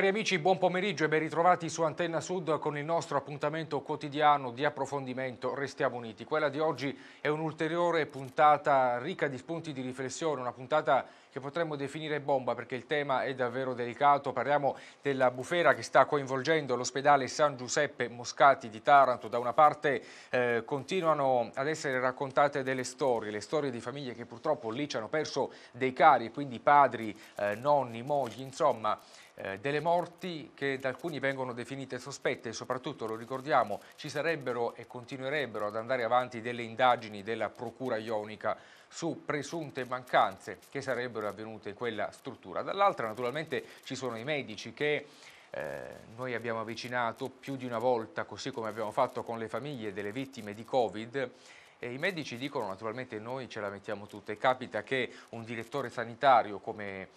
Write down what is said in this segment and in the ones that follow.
Cari amici, buon pomeriggio e ben ritrovati su Antenna Sud con il nostro appuntamento quotidiano di approfondimento Restiamo Uniti. Quella di oggi è un'ulteriore puntata ricca di spunti di riflessione, una puntata che potremmo definire bomba perché il tema è davvero delicato. Parliamo della bufera che sta coinvolgendo l'ospedale San Giuseppe Moscati di Taranto. Da una parte eh, continuano ad essere raccontate delle storie, le storie di famiglie che purtroppo lì ci hanno perso dei cari, quindi padri, eh, nonni, mogli, insomma eh, delle morti che da alcuni vengono definite sospette e soprattutto, lo ricordiamo, ci sarebbero e continuerebbero ad andare avanti delle indagini della Procura Ionica su presunte mancanze che sarebbero avvenute in quella struttura. Dall'altra naturalmente ci sono i medici che eh, noi abbiamo avvicinato più di una volta, così come abbiamo fatto con le famiglie delle vittime di Covid, e I medici dicono naturalmente noi ce la mettiamo tutta e capita che un direttore sanitario come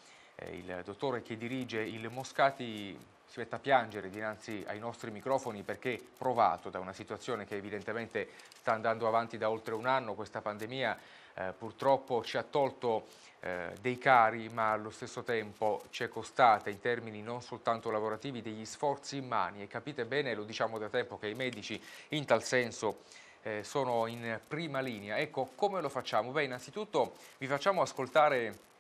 eh, il dottore che dirige il Moscati si mette a piangere dinanzi ai nostri microfoni perché provato da una situazione che evidentemente sta andando avanti da oltre un anno, questa pandemia eh, purtroppo ci ha tolto eh, dei cari ma allo stesso tempo ci è costata in termini non soltanto lavorativi degli sforzi immani e capite bene, lo diciamo da tempo, che i medici in tal senso eh, sono in prima linea. Ecco, come lo facciamo? Beh, innanzitutto vi facciamo ascoltare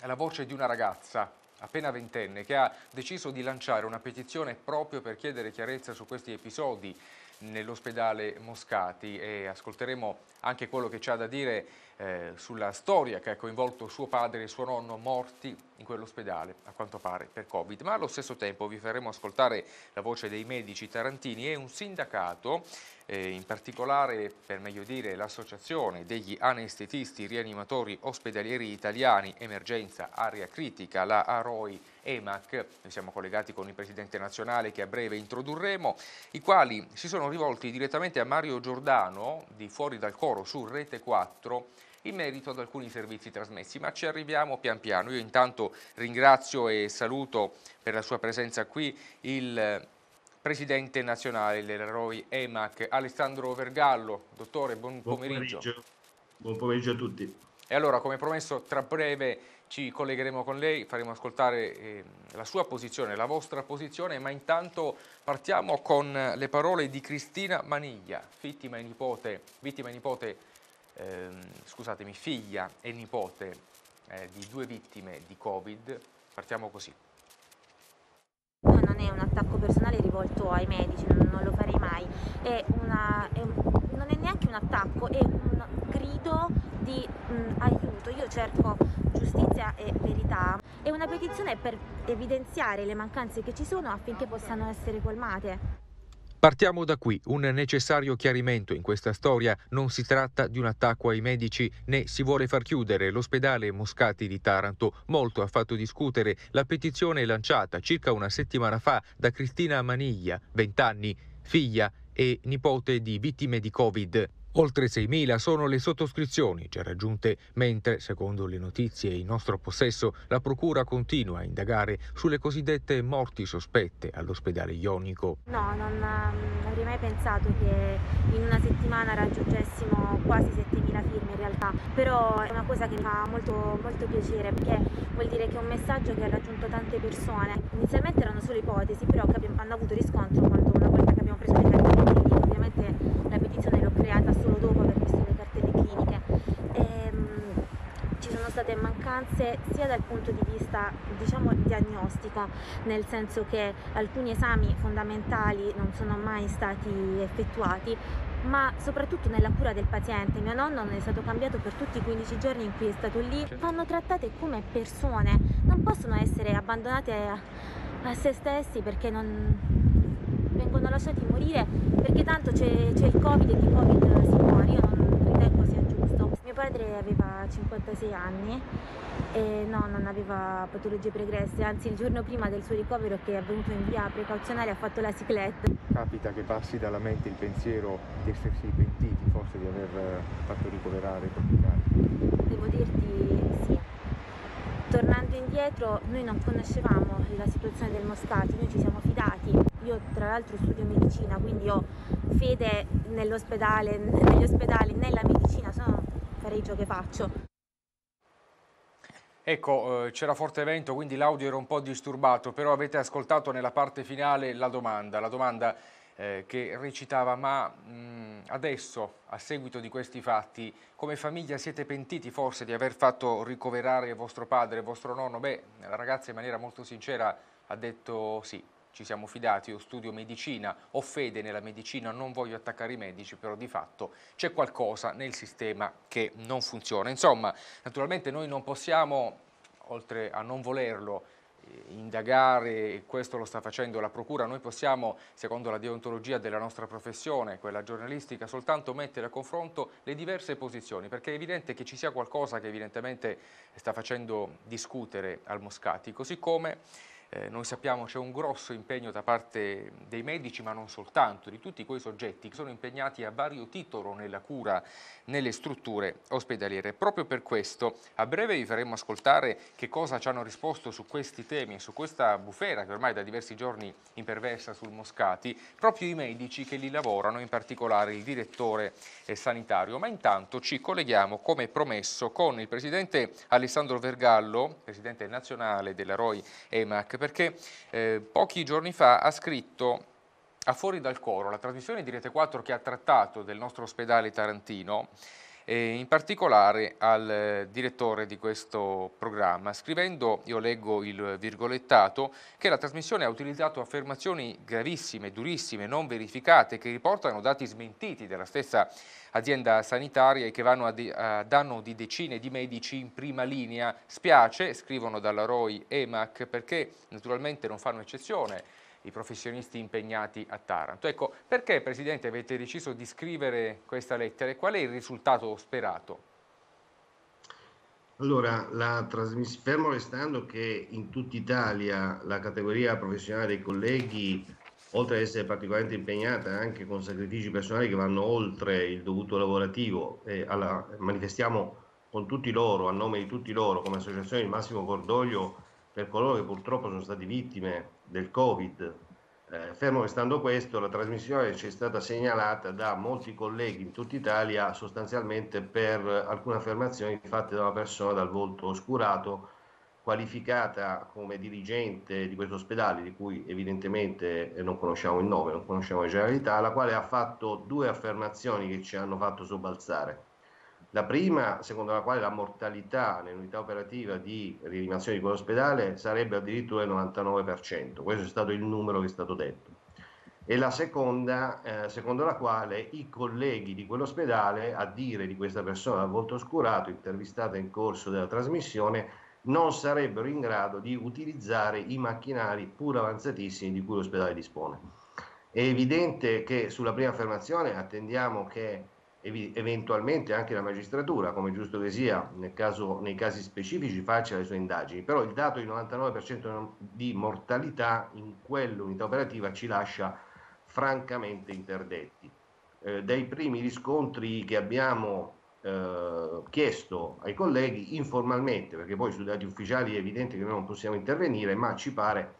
è la voce di una ragazza appena ventenne, che ha deciso di lanciare una petizione proprio per chiedere chiarezza su questi episodi nell'ospedale Moscati e ascolteremo anche quello che c'ha da dire eh, sulla storia che ha coinvolto suo padre e suo nonno morti in quell'ospedale, a quanto pare per Covid. Ma allo stesso tempo vi faremo ascoltare la voce dei medici tarantini e un sindacato, eh, in particolare per meglio dire l'associazione degli anestetisti rianimatori ospedalieri italiani, emergenza, Aria critica, la AROI EMAC, siamo collegati con il presidente nazionale che a breve introdurremo, i quali si sono rivolti direttamente a Mario Giordano di Fuori dal Coro su Rete 4 in merito ad alcuni servizi trasmessi, ma ci arriviamo pian piano. Io intanto ringrazio e saluto per la sua presenza qui il presidente nazionale dell'Eroi EMAC, Alessandro Vergallo. Dottore, buon, buon pomeriggio. pomeriggio. Buon pomeriggio a tutti. E allora, come promesso, tra breve ci collegheremo con lei, faremo ascoltare ehm, la sua posizione, la vostra posizione, ma intanto partiamo con le parole di Cristina Maniglia, vittima e nipote, vittima e nipote eh, scusatemi, figlia e nipote eh, di due vittime di Covid. Partiamo così. Non è un attacco personale rivolto ai medici, non, lo farei mai, è una, è, non è neanche un attacco, è petizione è per evidenziare le mancanze che ci sono affinché possano essere colmate. Partiamo da qui, un necessario chiarimento in questa storia. Non si tratta di un attacco ai medici né si vuole far chiudere l'ospedale Moscati di Taranto. Molto ha fatto discutere la petizione lanciata circa una settimana fa da Cristina Maniglia, 20 anni, figlia e nipote di vittime di Covid. Oltre 6.000 sono le sottoscrizioni già raggiunte, mentre, secondo le notizie in nostro possesso, la Procura continua a indagare sulle cosiddette morti sospette all'ospedale ionico. No, non ehm, avrei mai pensato che in una settimana raggiungessimo quasi 7.000 firme in realtà, però è una cosa che mi fa molto, molto piacere perché vuol dire che è un messaggio che ha raggiunto tante persone. Inizialmente erano solo ipotesi, però hanno avuto riscontro quando, una volta che abbiamo preso le situazione l'ho creata solo dopo aver visto le cartelle cliniche. E, ehm, mh, ci sono state mancanze sia dal punto di vista diciamo diagnostico, nel senso che alcuni esami fondamentali non sono mai stati effettuati, ma soprattutto nella cura del paziente. Mio nonno non è stato cambiato per tutti i 15 giorni in cui è stato lì. Certo. Vanno trattate come persone, non possono essere abbandonate a, a se stessi perché non, vengono lasciati morire perché tanto c'è, c'è il covid e di covid si muore, io non ritengo sia giusto. Mio padre aveva 56 anni e no, non aveva patologie pregresse, anzi il giorno prima del suo ricovero che è avvenuto in via precauzionale ha fatto la ciclette. Capita che passi dalla mente il pensiero di essersi pentiti forse di aver eh, fatto ricoverare i propri cari. Devo dirti sì. Tornando indietro noi non conoscevamo la situazione del Moscato, noi ci siamo fidati io tra l'altro studio medicina, quindi ho fede nell'ospedale, negli ospedali, nella medicina, sono farei ciò che faccio. Ecco, eh, c'era forte vento, quindi l'audio era un po' disturbato, però avete ascoltato nella parte finale la domanda, la domanda eh, che recitava ma mh, mm, adesso, a seguito di questi fatti, come famiglia siete pentiti forse di aver fatto ricoverare vostro padre, vostro nonno? Beh, la ragazza in maniera molto sincera ha detto sì ci siamo fidati, io studio medicina, ho fede nella medicina, non voglio attaccare i medici, però di fatto c'è qualcosa nel sistema che non funziona. Insomma, naturalmente noi non possiamo, oltre a non volerlo, eh, indagare, e questo lo sta facendo la Procura, noi possiamo, secondo la deontologia della nostra professione, quella giornalistica, soltanto mettere a confronto le diverse posizioni, perché è evidente che ci sia qualcosa che evidentemente sta facendo discutere al Moscati, così come eh, noi sappiamo c'è un grosso impegno da parte dei medici, ma non soltanto, di tutti quei soggetti che sono impegnati a vario titolo nella cura nelle strutture ospedaliere. Proprio per questo a breve vi faremo ascoltare che cosa ci hanno risposto su questi temi e su questa bufera che ormai da diversi giorni imperversa sul Moscati, proprio i medici che lì lavorano, in particolare il direttore eh, sanitario. Ma intanto ci colleghiamo, come promesso, con il presidente Alessandro Vergallo, presidente nazionale della ROI EMAC, perché eh, pochi giorni fa ha scritto a Fuori dal Coro, la trasmissione di Rete 4 che ha trattato del nostro ospedale tarantino, e in particolare al eh, direttore di questo programma, scrivendo, io leggo il virgolettato, che la trasmissione ha utilizzato affermazioni gravissime, durissime, non verificate, che riportano dati smentiti della stessa azienda sanitaria e che vanno a, di, a danno di decine di medici in prima linea. Spiace, scrivono dalla ROI EMAC, perché naturalmente non fanno eccezione i professionisti impegnati a Taranto. Ecco, perché Presidente avete deciso di scrivere questa lettera e qual è il risultato sperato? Allora, la fermo restando che in tutta Italia la categoria professionale dei colleghi, oltre ad essere particolarmente impegnata anche con sacrifici personali che vanno oltre il dovuto lavorativo, eh, alla, manifestiamo con tutti loro, a nome di tutti loro, come associazione il massimo cordoglio per coloro che purtroppo sono stati vittime del Covid. Eh, fermo restando questo, la trasmissione ci è stata segnalata da molti colleghi in tutta Italia sostanzialmente per alcune affermazioni fatte da una persona dal volto oscurato, qualificata come dirigente di questo ospedale, di cui evidentemente eh, non conosciamo il nome, non conosciamo la generalità, la quale ha fatto due affermazioni che ci hanno fatto sobbalzare. La prima, secondo la quale la mortalità nell'unità operativa di rianimazione di quell'ospedale sarebbe addirittura il 99%, questo è stato il numero che è stato detto. E la seconda, eh, secondo la quale i colleghi di quell'ospedale, a dire di questa persona a volto oscurato, intervistata in corso della trasmissione, non sarebbero in grado di utilizzare i macchinari pur avanzatissimi di cui l'ospedale dispone. È evidente che sulla prima affermazione attendiamo che eventualmente anche la magistratura, come giusto che sia, nel caso, nei casi specifici faccia le sue indagini, però il dato del 99% di mortalità in quell'unità operativa ci lascia francamente interdetti. Eh, dai primi riscontri che abbiamo eh, chiesto ai colleghi informalmente, perché poi sui dati ufficiali è evidente che noi non possiamo intervenire, ma ci pare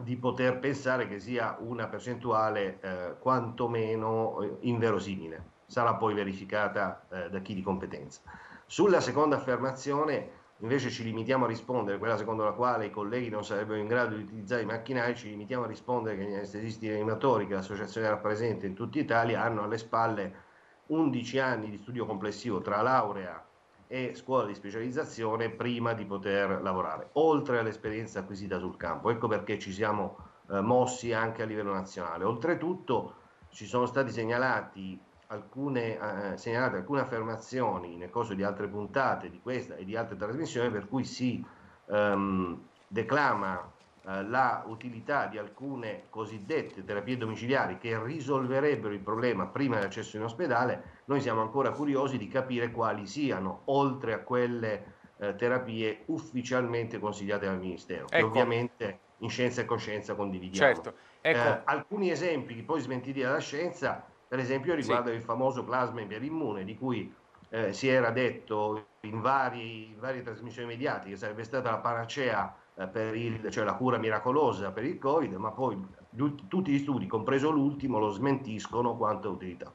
di poter pensare che sia una percentuale eh, quantomeno eh, inverosimile sarà poi verificata eh, da chi di competenza. Sulla seconda affermazione invece ci limitiamo a rispondere, quella secondo la quale i colleghi non sarebbero in grado di utilizzare i macchinari, ci limitiamo a rispondere che gli anestesisti e animatori che l'associazione rappresenta in tutta Italia hanno alle spalle 11 anni di studio complessivo tra laurea e scuola di specializzazione prima di poter lavorare, oltre all'esperienza acquisita sul campo. Ecco perché ci siamo eh, mossi anche a livello nazionale. Oltretutto ci sono stati segnalati alcune, eh, segnalate alcune affermazioni nel corso di altre puntate di questa e di altre trasmissioni per cui si ehm, declama eh, la utilità di alcune cosiddette terapie domiciliari che risolverebbero il problema prima dell'accesso in ospedale, noi siamo ancora curiosi di capire quali siano, oltre a quelle eh, terapie ufficialmente consigliate dal Ministero, ecco. che ovviamente in scienza e coscienza condividiamo. Certo. Ecco. Eh, alcuni esempi, poi smentiti dalla scienza, per esempio riguarda sì. il famoso plasma interimmune di cui eh, si era detto in, vari, in, varie trasmissioni mediatiche che sarebbe stata la panacea eh, il, cioè la cura miracolosa per il covid ma poi gli, tutti gli studi compreso l'ultimo lo smentiscono quanto utilità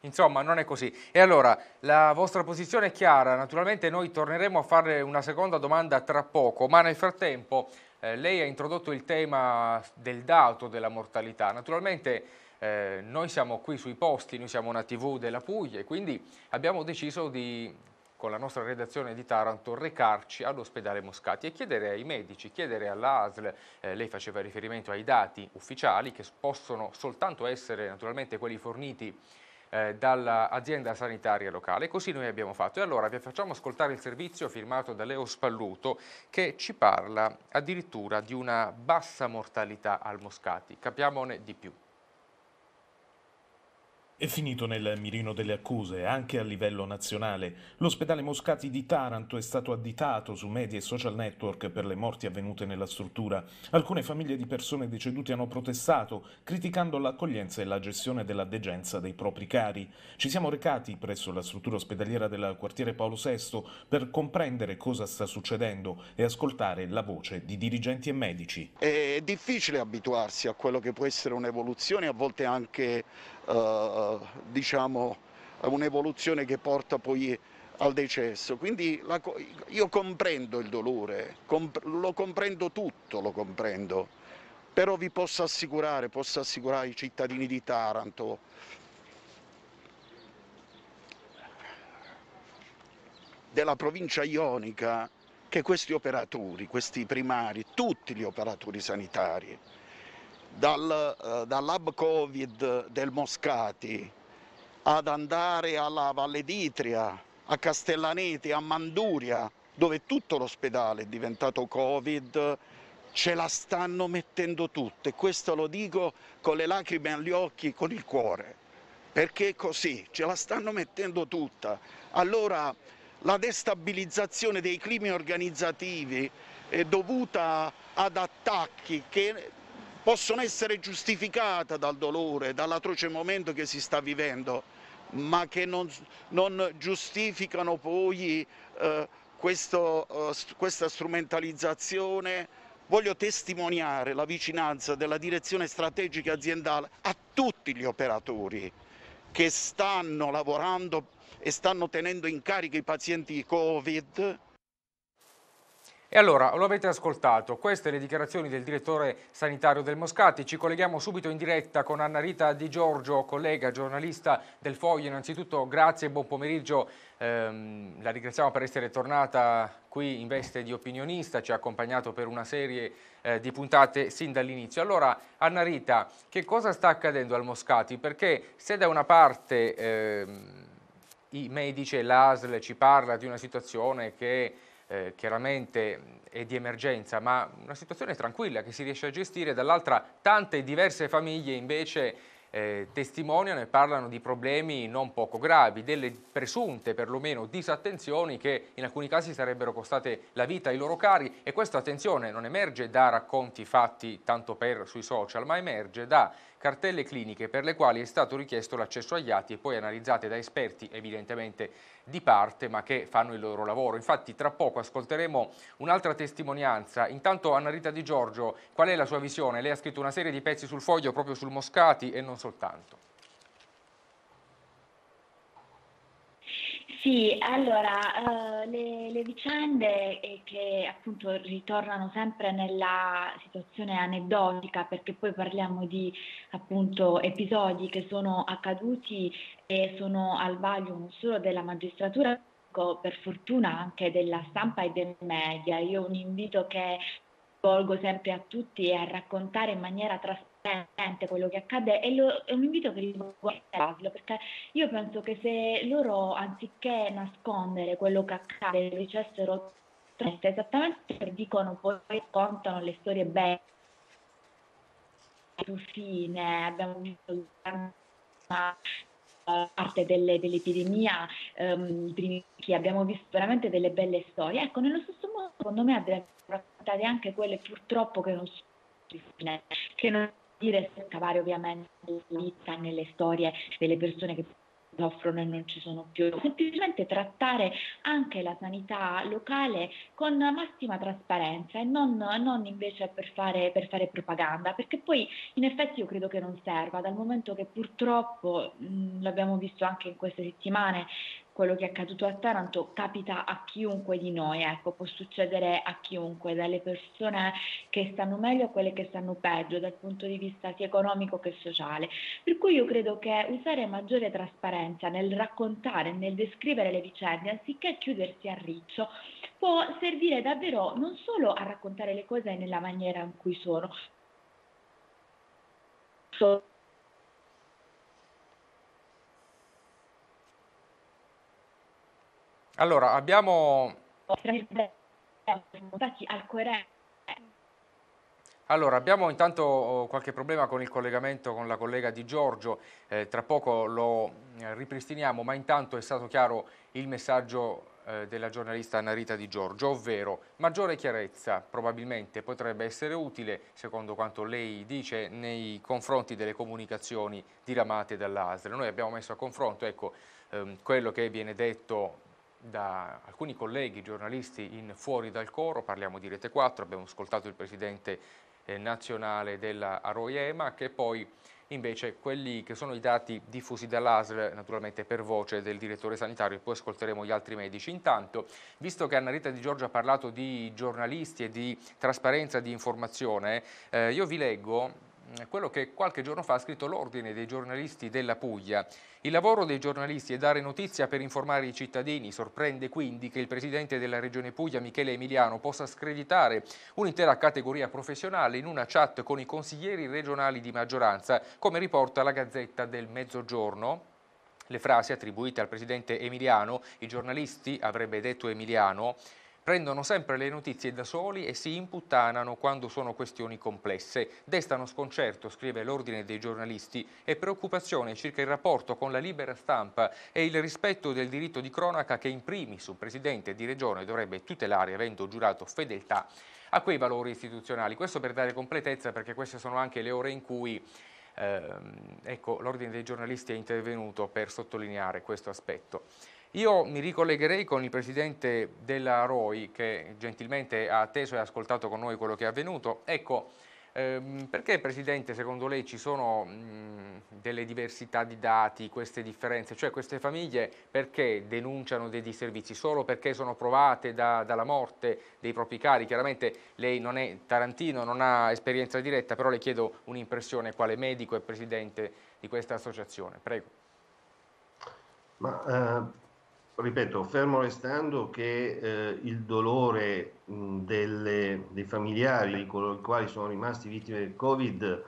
Insomma, non è così. E allora, la vostra posizione è chiara, naturalmente noi torneremo a fare una seconda domanda tra poco, ma nel frattempo eh, lei ha introdotto il tema del dato della mortalità. Naturalmente eh, noi siamo qui sui posti, noi siamo una tv della Puglia e quindi abbiamo deciso di, con la nostra redazione di Taranto, recarci all'ospedale Moscati e chiedere ai medici, chiedere all'ASL, eh, lei faceva riferimento ai dati ufficiali che possono soltanto essere naturalmente quelli forniti eh, dall'azienda sanitaria locale. Così noi abbiamo fatto. E allora vi facciamo ascoltare il servizio firmato da Leo Spalluto che ci parla addirittura di una bassa mortalità al Moscati. Capiamone di più. È finito nel mirino delle accuse anche a livello nazionale. L'ospedale Moscati di Taranto è stato additato su media e social network per le morti avvenute nella struttura. Alcune famiglie di persone decedute hanno protestato, criticando l'accoglienza e la gestione della degenza dei propri cari. Ci siamo recati presso la struttura ospedaliera del quartiere Paolo VI per comprendere cosa sta succedendo e ascoltare la voce di dirigenti e medici. È difficile abituarsi a quello che può essere un'evoluzione, a volte anche eh, diciamo, un'evoluzione che porta poi al decesso. Quindi la, io comprendo il dolore, comp lo comprendo tutto, lo comprendo, però vi posso assicurare, posso assicurare ai cittadini di Taranto, della provincia ionica, che questi operatori, questi primari, tutti gli operatori sanitari, dal, eh, dal lab Covid del Moscati ad andare alla Valle d'Itria, a Castellaneti, a Manduria, dove tutto l'ospedale è diventato Covid, ce la stanno mettendo tutte. Questo lo dico con le lacrime agli occhi, con il cuore, perché è così, ce la stanno mettendo tutta. Allora la destabilizzazione dei climi organizzativi è dovuta ad attacchi che possono essere giustificate dal dolore, dall'atroce momento che si sta vivendo, ma che non, non giustificano poi eh, questo, eh, questa strumentalizzazione. Voglio testimoniare la vicinanza della direzione strategica aziendale a tutti gli operatori che stanno lavorando e stanno tenendo in carico i pazienti Covid e allora, lo avete ascoltato, queste le dichiarazioni del direttore sanitario del Moscati, ci colleghiamo subito in diretta con Anna Rita Di Giorgio, collega giornalista del Foglio, innanzitutto grazie, buon pomeriggio, ehm, la ringraziamo per essere tornata qui in veste di opinionista, ci ha accompagnato per una serie eh, di puntate sin dall'inizio. Allora, Anna Rita, che cosa sta accadendo al Moscati? Perché se da una parte... Ehm, i medici e l'ASL ci parla di una situazione che eh, chiaramente è di emergenza, ma una situazione tranquilla che si riesce a gestire, dall'altra tante diverse famiglie invece eh, testimoniano e parlano di problemi non poco gravi, delle presunte perlomeno disattenzioni che in alcuni casi sarebbero costate la vita ai loro cari e questa attenzione non emerge da racconti fatti tanto per sui social, ma emerge da cartelle cliniche per le quali è stato richiesto l'accesso agli atti e poi analizzate da esperti evidentemente di parte ma che fanno il loro lavoro. Infatti tra poco ascolteremo un'altra testimonianza. Intanto Anna Rita Di Giorgio, qual è la sua visione? Lei ha scritto una serie di pezzi sul foglio proprio sul Moscati e non solo soltanto. Sì, allora uh, le, le, vicende che appunto ritornano sempre nella situazione aneddotica perché poi parliamo di appunto episodi che sono accaduti e sono al vaglio non solo della magistratura ma per fortuna anche della stampa e dei media. Io un invito che volgo sempre a tutti è a raccontare in maniera trasparente divertente quello che accade e lo, è un invito che rivolgo perché io penso che se loro anziché nascondere quello che accade lo dicessero esattamente come dicono poi contano le storie belle più fine abbiamo visto una parte delle, dell'epidemia um, primi, abbiamo visto veramente delle belle storie ecco nello stesso modo secondo me andrebbero raccontate anche quelle purtroppo che non sono che non dire scavare ovviamente la vita nelle storie delle persone che soffrono e non ci sono più, semplicemente trattare anche la sanità locale con massima trasparenza e non, non invece per fare, per fare, propaganda, perché poi in effetti io credo che non serva, dal momento che purtroppo, mh, l'abbiamo visto anche in queste settimane, quello che è accaduto a Taranto capita a chiunque di noi, ecco, può succedere a chiunque, dalle persone che stanno meglio a quelle che stanno peggio dal punto di vista sia economico che sociale. Per cui io credo che usare maggiore trasparenza nel raccontare, nel descrivere le vicende, anziché chiudersi a riccio, può servire davvero non solo a raccontare le cose nella maniera in cui sono, so- Allora, abbiamo... Allora, abbiamo intanto oh, qualche problema con il collegamento con la collega Di Giorgio, eh, tra poco lo eh, ripristiniamo, ma intanto è stato chiaro il messaggio eh, della giornalista Narita Di Giorgio, ovvero maggiore chiarezza probabilmente potrebbe essere utile, secondo quanto lei dice, nei confronti delle comunicazioni diramate dall'ASL. Noi abbiamo messo a confronto ecco, ehm, quello che viene detto da alcuni colleghi giornalisti in Fuori dal Coro, parliamo di Rete 4, abbiamo ascoltato il presidente eh, nazionale della Aroiema che poi invece quelli che sono i dati diffusi dall'ASL naturalmente per voce del direttore sanitario e poi ascolteremo gli altri medici. Intanto, visto che Anna Rita Di Giorgio ha parlato di giornalisti e di trasparenza di informazione, eh, io vi leggo Mm, quello che qualche giorno fa ha scritto l'Ordine dei giornalisti della Puglia. Il lavoro dei giornalisti è dare notizia per informare i cittadini. Sorprende quindi che il presidente della Regione Puglia, Michele Emiliano, possa screditare un'intera categoria professionale in una chat con i consiglieri regionali di maggioranza, come riporta la Gazzetta del Mezzogiorno. Le frasi attribuite al presidente Emiliano, i giornalisti, avrebbe detto Emiliano, prendono sempre le notizie da soli e si imputtanano quando sono questioni complesse. Destano sconcerto, scrive l'Ordine dei giornalisti, e preoccupazione circa il rapporto con la libera stampa e il rispetto del diritto di cronaca che in primis un presidente di regione dovrebbe tutelare avendo giurato fedeltà a quei valori istituzionali. Questo per dare completezza perché queste sono anche le ore in cui eh, ecco, l'Ordine dei giornalisti è intervenuto per sottolineare questo aspetto. Io mi ricollegherei con il presidente della ROI che gentilmente ha atteso e ascoltato con noi quello che è avvenuto. Ecco, ehm, perché Presidente secondo lei ci sono mh, delle diversità di dati, queste differenze? Cioè queste famiglie perché denunciano dei disservizi? Solo perché sono provate da, dalla morte dei propri cari? Chiaramente lei non è tarantino, non ha esperienza diretta, però le chiedo un'impressione quale medico e Presidente di questa associazione. Prego. Ma, eh ripeto, fermo restando che eh, il dolore mh, delle, dei familiari di coloro i quali sono rimasti vittime del Covid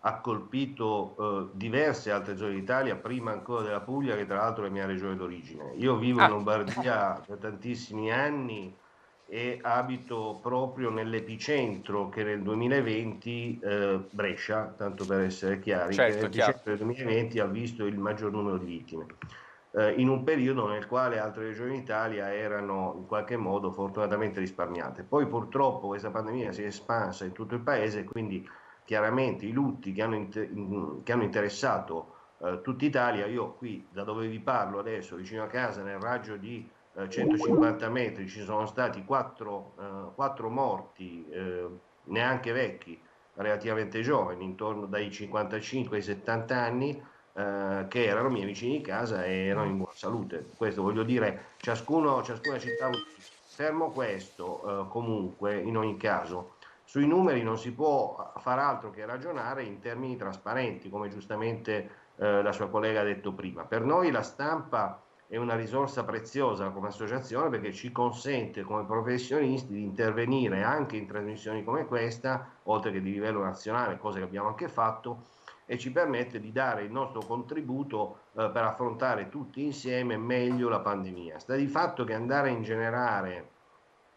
ha colpito eh, diverse altre zone d'Italia, prima ancora della Puglia, che tra l'altro è la mia regione d'origine. Io vivo in ah. Lombardia da tantissimi anni e abito proprio nell'epicentro che nel 2020, eh, Brescia, tanto per essere chiari, certo, che nel 2020 ha visto il maggior numero di vittime eh, in un periodo nel quale altre regioni d'Italia erano in qualche modo fortunatamente risparmiate. Poi purtroppo questa pandemia si è espansa in tutto il paese, quindi chiaramente i lutti che hanno, inter- che hanno interessato eh, tutta Italia, io qui da dove vi parlo adesso, vicino a casa, nel raggio di 150 eh, metri ci sono stati quattro, eh, morti, eh, neanche vecchi, relativamente giovani, intorno dai 55 ai 70 anni, eh, che erano miei vicini di casa e erano in buona salute. Questo voglio dire, ciascuno, ciascuna città... Fermo questo, eh, comunque, in ogni caso, sui numeri non si può far altro che ragionare in termini trasparenti, come giustamente eh, la sua collega ha detto prima. Per noi la stampa è una risorsa preziosa come associazione perché ci consente come professionisti di intervenire anche in trasmissioni come questa, oltre che di livello nazionale, cosa che abbiamo anche fatto, e ci permette di dare il nostro contributo eh, per affrontare tutti insieme meglio la pandemia. Sta di fatto che andare a generare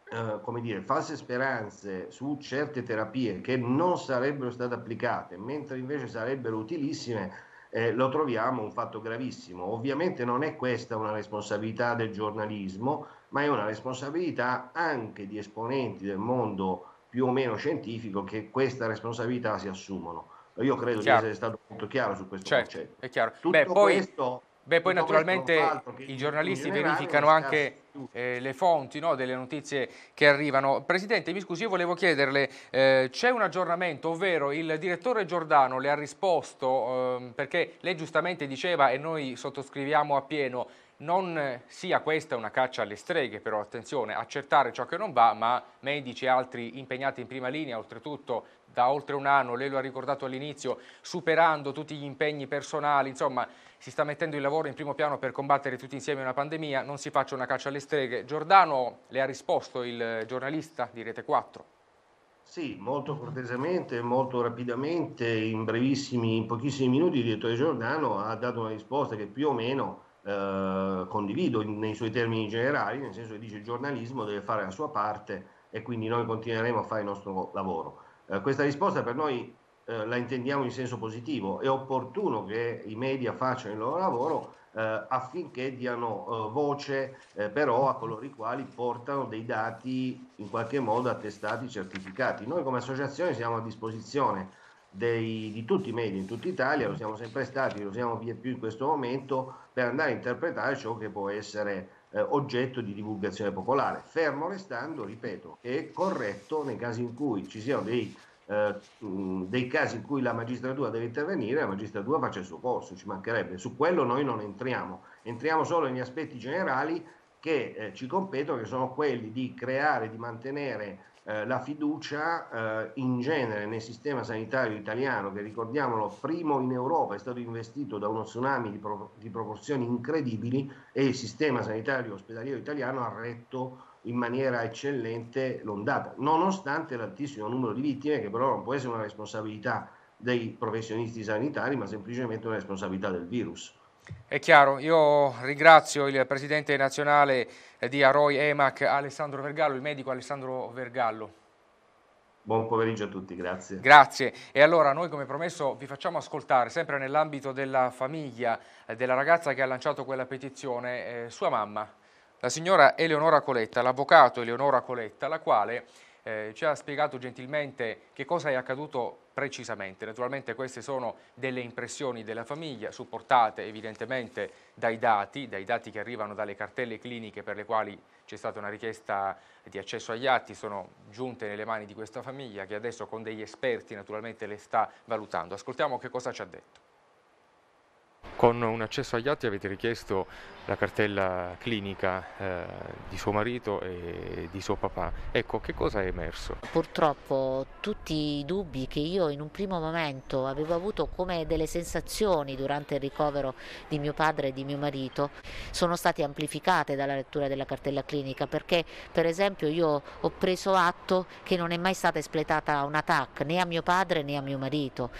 eh, come dire, false speranze su certe terapie che non sarebbero state applicate, mentre invece sarebbero utilissime, eh, lo troviamo un fatto gravissimo. Ovviamente non è questa una responsabilità del giornalismo, ma è una responsabilità anche di esponenti del mondo più o meno scientifico che questa responsabilità si assumono. Io credo chiaro. di essere stato molto chiaro su questo certo, concetto. È chiaro. Tutto Beh, poi... questo Beh, poi naturalmente i giornalisti verificano anche eh, le fonti no, delle notizie che arrivano. Presidente, mi scusi, io volevo chiederle, eh, c'è un aggiornamento, ovvero il direttore Giordano le ha risposto, eh, perché lei giustamente diceva, e noi sottoscriviamo appieno, non sia questa una caccia alle streghe, però attenzione, accertare ciò che non va, ma medici e altri impegnati in prima linea, oltretutto da oltre un anno, lei lo ha ricordato all'inizio, superando tutti gli impegni personali, insomma si sta mettendo il lavoro in primo piano per combattere tutti insieme una pandemia, non si faccia una caccia alle streghe. Giordano le ha risposto il giornalista di Rete 4. Sì, molto cortesemente, molto rapidamente, in brevissimi, in pochissimi minuti, il direttore Giordano ha dato una risposta che più o meno eh, condivido nei suoi termini generali, nel senso che dice il giornalismo deve fare la sua parte e quindi noi continueremo a fare il nostro lavoro. Eh, questa risposta per noi eh, la intendiamo in senso positivo, è opportuno che i media facciano il loro lavoro eh, affinché diano eh, voce però a coloro i quali portano dei dati in qualche modo attestati, certificati. Noi come associazione siamo a disposizione dei, di tutti i media in tutta Italia, lo siamo sempre stati, lo siamo via più in questo momento, per andare a interpretare ciò che può essere eh, oggetto di divulgazione popolare, fermo restando, ripeto, che è corretto nei casi in cui ci siano dei, eh, mm, dei casi in cui la magistratura deve intervenire, la magistratura faccia il suo corso, ci mancherebbe, su quello noi non entriamo, entriamo solo negli aspetti generali che eh, ci competono, che sono quelli di creare, di mantenere eh, la fiducia eh, in genere nel sistema sanitario italiano, che ricordiamolo, primo in Europa è stato investito da uno tsunami di, pro- di proporzioni incredibili e il sistema sanitario ospedaliero italiano ha retto in maniera eccellente l'ondata, nonostante l'altissimo numero di vittime, che però non può essere una responsabilità dei professionisti sanitari, ma semplicemente una responsabilità del virus. È chiaro, io ringrazio il presidente nazionale di Aroi Emac Alessandro Vergallo, il medico Alessandro Vergallo. Buon pomeriggio a tutti, grazie. Grazie. E allora noi come promesso vi facciamo ascoltare, sempre nell'ambito della famiglia della ragazza che ha lanciato quella petizione, eh, sua mamma, la signora Eleonora Coletta, l'avvocato Eleonora Coletta, la quale eh, ci ha spiegato gentilmente che cosa è accaduto precisamente. Naturalmente queste sono delle impressioni della famiglia, supportate evidentemente dai dati, dai dati che arrivano dalle cartelle cliniche per le quali c'è stata una richiesta di accesso agli atti, sono giunte nelle mani di questa famiglia che adesso con degli esperti naturalmente le sta valutando. Ascoltiamo che cosa ci ha detto. Con un accesso agli atti avete richiesto la cartella clinica eh, di suo marito e di suo papà. Ecco, che cosa è emerso? Purtroppo tutti i dubbi che io in un primo momento avevo avuto come delle sensazioni durante il ricovero di mio padre e di mio marito sono stati amplificate dalla lettura della cartella clinica perché per esempio io ho preso atto che non è mai stata espletata una TAC né a mio padre né a mio marito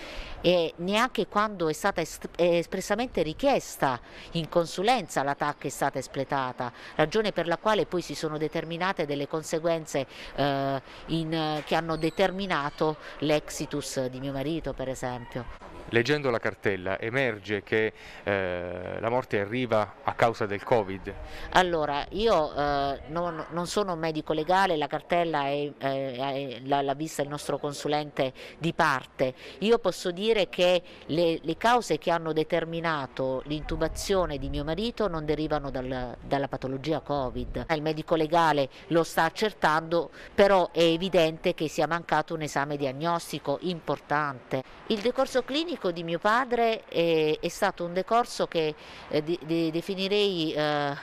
e neanche quando è stata espressamente solamente richiesta in consulenza l'attacco è stata espletata, ragione per la quale poi si sono determinate delle conseguenze eh, in, che hanno determinato l'exitus di mio marito per esempio. Leggendo la cartella emerge che eh, la morte arriva a causa del Covid. Allora, io eh, non, non, sono medico legale, la cartella è, eh, l'ha vista il nostro consulente di parte. Io posso dire che le, le cause che hanno determinato l'intubazione di mio marito non derivano dal, dalla patologia Covid. Il medico legale lo sta accertando, però è evidente che sia mancato un esame diagnostico importante. Il decorso clinico incarico di mio padre è, eh, è stato un decorso che eh, di, di, definirei eh,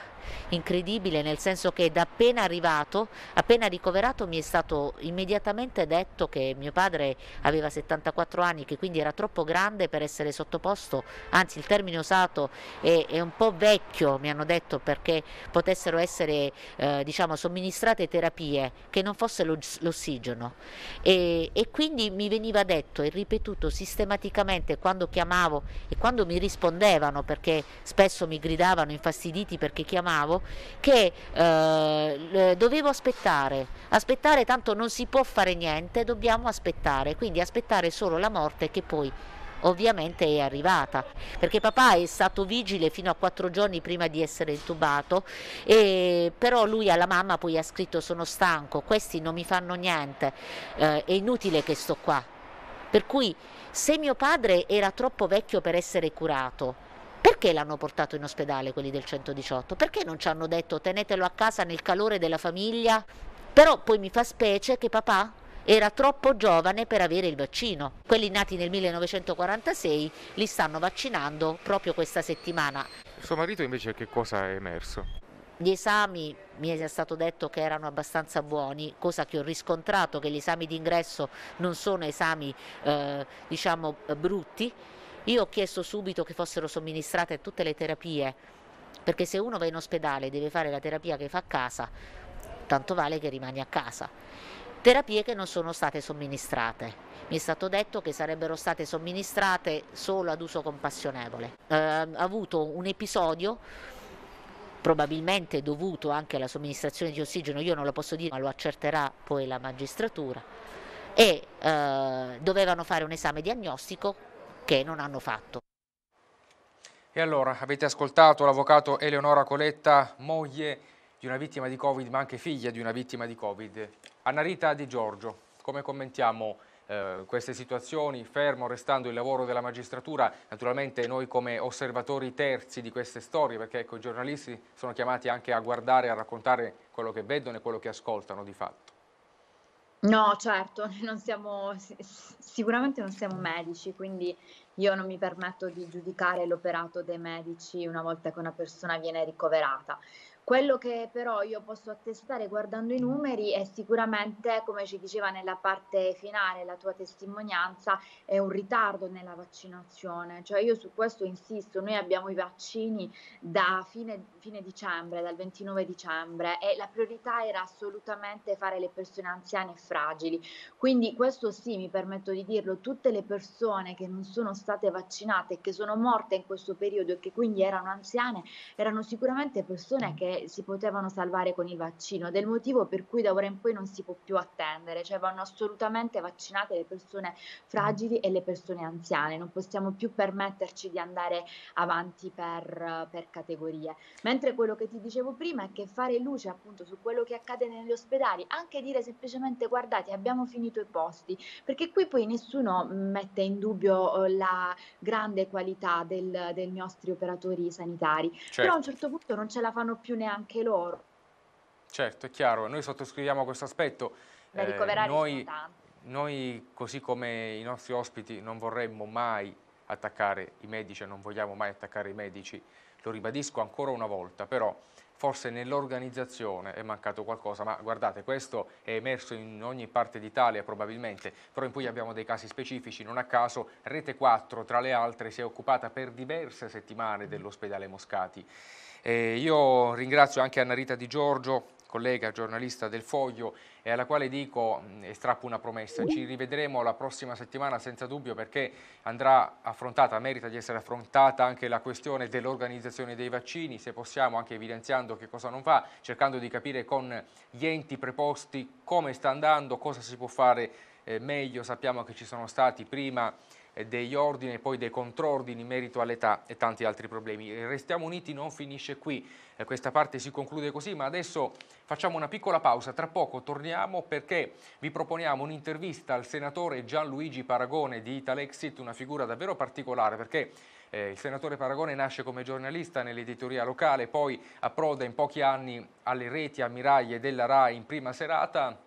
incredibile nel senso che da appena arrivato, appena ricoverato mi è stato immediatamente detto che mio padre aveva 74 anni, che quindi era troppo grande per essere sottoposto, anzi il termine usato è, è un po' vecchio, mi hanno detto, perché potessero essere eh, diciamo, somministrate terapie che non fosse l'ossigeno. E, e quindi mi veniva detto e ripetuto sistematicamente quando chiamavo e quando mi rispondevano, perché spesso mi gridavano infastiditi perché chiamavo, confermavo che eh, dovevo aspettare, aspettare tanto non si può fare niente, dobbiamo aspettare, quindi aspettare solo la morte che poi ovviamente è arrivata perché papà è stato vigile fino a quattro giorni prima di essere intubato e, però lui alla mamma poi ha scritto sono stanco questi non mi fanno niente eh, è inutile che sto qua per cui se mio padre era troppo vecchio per essere curato perché l'hanno portato in ospedale quelli del 118? Perché non ci hanno detto tenetelo a casa nel calore della famiglia? Però poi mi fa specie che papà era troppo giovane per avere il vaccino. Quelli nati nel 1946 li stanno vaccinando proprio questa settimana. suo marito invece che cosa è emerso? Gli esami mi è stato detto che erano abbastanza buoni, cosa che ho riscontrato che gli esami d'ingresso non sono esami eh, diciamo brutti, io ho chiesto subito che fossero somministrate tutte le terapie, perché se uno va in ospedale e deve fare la terapia che fa a casa, tanto vale che rimani a casa. Terapie che non sono state somministrate. Mi è stato detto che sarebbero state somministrate solo ad uso compassionevole. Eh, ha avuto un episodio probabilmente dovuto anche alla somministrazione di ossigeno, io non lo posso dire, ma lo accerterà poi la magistratura, e eh, dovevano fare un esame diagnostico che non hanno fatto. E allora avete ascoltato l'avvocato Eleonora Coletta, moglie di una vittima di Covid ma anche figlia di una vittima di Covid. Annarita Di Giorgio, come commentiamo eh, queste situazioni, fermo restando il lavoro della magistratura, naturalmente noi come osservatori terzi di queste storie, perché ecco, i giornalisti sono chiamati anche a guardare, a raccontare quello che vedono e quello che ascoltano di fatto. No, certo, non siamo, sicuramente non siamo medici, quindi io non mi permetto di giudicare l'operato dei medici una volta che una persona viene ricoverata. Quello che però io posso attestare guardando i numeri è sicuramente, come ci diceva nella parte finale, la tua testimonianza, è un ritardo nella vaccinazione. Cioè io su questo insisto, noi abbiamo i vaccini da fine, fine dicembre, dal 29 dicembre e la priorità era assolutamente fare le persone anziane e fragili. Quindi questo sì, mi permetto di dirlo, tutte le persone che non sono state vaccinate e che sono morte in questo periodo e che quindi erano anziane, erano sicuramente persone che si potevano salvare con il vaccino, del motivo per cui da ora in poi non si può più attendere, cioè vanno assolutamente vaccinate le persone fragili e le persone anziane, non possiamo più permetterci di andare avanti per, per categorie. Mentre quello che ti dicevo prima è che fare luce appunto su quello che accade negli ospedali, anche dire semplicemente guardate abbiamo finito i posti, perché qui poi nessuno mette in dubbio eh, la grande qualità del, dei nostri operatori sanitari, certo. però a un certo. certo punto non ce la fanno più neanche farne anche loro. Certo, è chiaro, noi sottoscriviamo questo aspetto. Da ricoverare eh, noi, noi, così come i nostri ospiti, non vorremmo mai attaccare i medici e non vogliamo mai attaccare i medici, lo ribadisco ancora una volta, però forse nell'organizzazione è mancato qualcosa, ma guardate, questo è emerso in ogni parte d'Italia probabilmente, però in Puglia abbiamo dei casi specifici, non a caso Rete 4 tra le altre si è occupata per diverse settimane dell'ospedale Moscati. Eh, io ringrazio anche Annarita Di Giorgio, collega giornalista del Foglio e alla quale dico mm, e strappo una promessa, ci rivedremo la prossima settimana senza dubbio perché andrà affrontata, merita di essere affrontata anche la questione dell'organizzazione dei vaccini, se possiamo anche evidenziando che cosa non va, cercando di capire con gli enti preposti come sta andando, cosa si può fare eh, meglio, sappiamo che ci sono stati prima degli ordini e poi dei contrordini in merito all'età e tanti altri problemi. Restiamo uniti non finisce qui, eh, questa parte si conclude così, ma adesso facciamo una piccola pausa, tra poco torniamo perché vi proponiamo un'intervista al senatore Gianluigi Paragone di Italexit, una figura davvero particolare perché eh, il senatore Paragone nasce come giornalista nell'editoria locale, poi approda in pochi anni alle reti ammiraglie della RAI in prima serata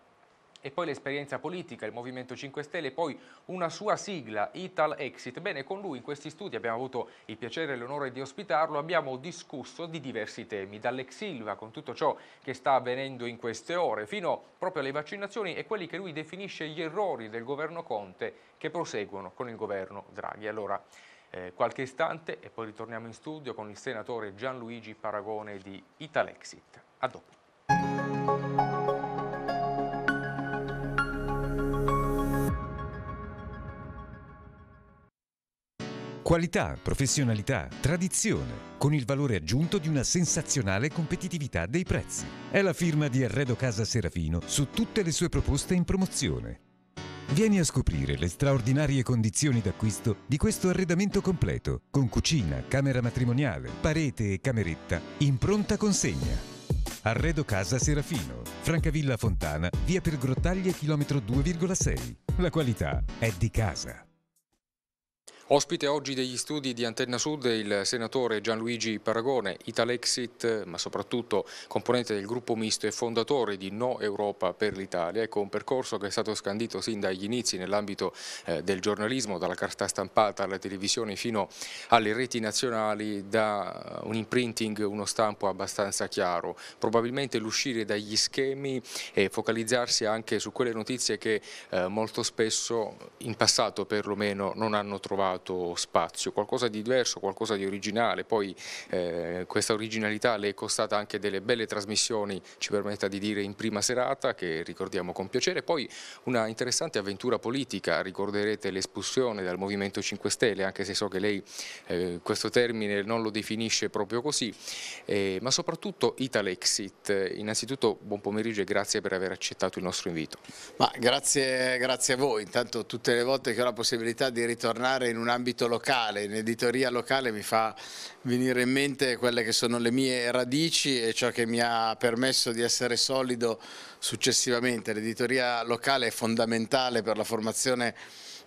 e poi l'esperienza politica, il Movimento 5 Stelle e poi una sua sigla, Ital Exit. Bene, con lui in questi studi abbiamo avuto il piacere e l'onore di ospitarlo, abbiamo discusso di diversi temi, dall'ex Silva con tutto ciò che sta avvenendo in queste ore, fino proprio alle vaccinazioni e quelli che lui definisce gli errori del governo Conte che proseguono con il governo Draghi. Allora, eh, qualche istante e poi ritorniamo in studio con il senatore Gianluigi Paragone di Italexit. A dopo. Qualità, professionalità, tradizione, con il valore aggiunto di una sensazionale competitività dei prezzi. È la firma di Arredo Casa Serafino su tutte le sue proposte in promozione. Vieni a scoprire le straordinarie condizioni d'acquisto di questo arredamento completo, con cucina, camera matrimoniale, parete e cameretta, in pronta consegna. Arredo Casa Serafino, Francavilla Fontana, via per Grottaglie, chilometro 2,6. La qualità è di casa. Ospite oggi degli studi di Antenna Sud il senatore Gianluigi Paragone, Italexit, ma soprattutto componente del gruppo misto e fondatore di No Europa per l'Italia, ecco un percorso che è stato scandito sin dagli inizi nell'ambito eh, del giornalismo, dalla carta stampata alla televisione fino alle reti nazionali, da un imprinting, uno stampo abbastanza chiaro. Probabilmente l'uscire dagli schemi e focalizzarsi anche su quelle notizie che eh, molto spesso in passato perlomeno non hanno trovato dato spazio, qualcosa di diverso, qualcosa di originale, poi eh, questa originalità le è costata anche delle belle trasmissioni, ci permetta di dire in prima serata, che ricordiamo con piacere, poi una interessante avventura politica, ricorderete l'espulsione dal Movimento 5 Stelle, anche se so che lei eh, questo termine non lo definisce proprio così, eh, ma soprattutto Italexit, innanzitutto buon pomeriggio e grazie per aver accettato il nostro invito. Ma grazie, grazie a voi, intanto tutte le volte che ho la possibilità di ritornare in un un ambito locale, in editoria locale mi fa venire in mente quelle che sono le mie radici e ciò che mi ha permesso di essere solido successivamente. L'editoria locale è fondamentale per la formazione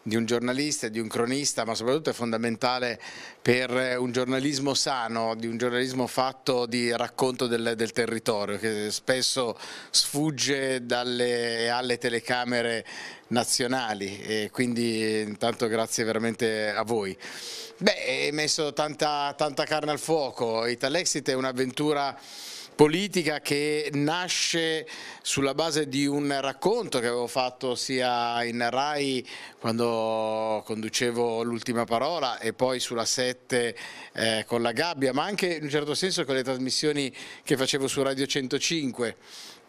di un giornalista e di un cronista, ma soprattutto è fondamentale per un giornalismo sano, di un giornalismo fatto di racconto del, del territorio, che spesso sfugge dalle, alle telecamere nazionali e quindi intanto grazie veramente a voi. Beh, hai messo tanta, tanta carne al fuoco, Italexit è un'avventura politica che nasce sulla base di un racconto che avevo fatto sia in RAI quando conducevo l'ultima parola e poi sulla 7 eh, con la gabbia, ma anche in un certo senso con le trasmissioni che facevo su Radio 105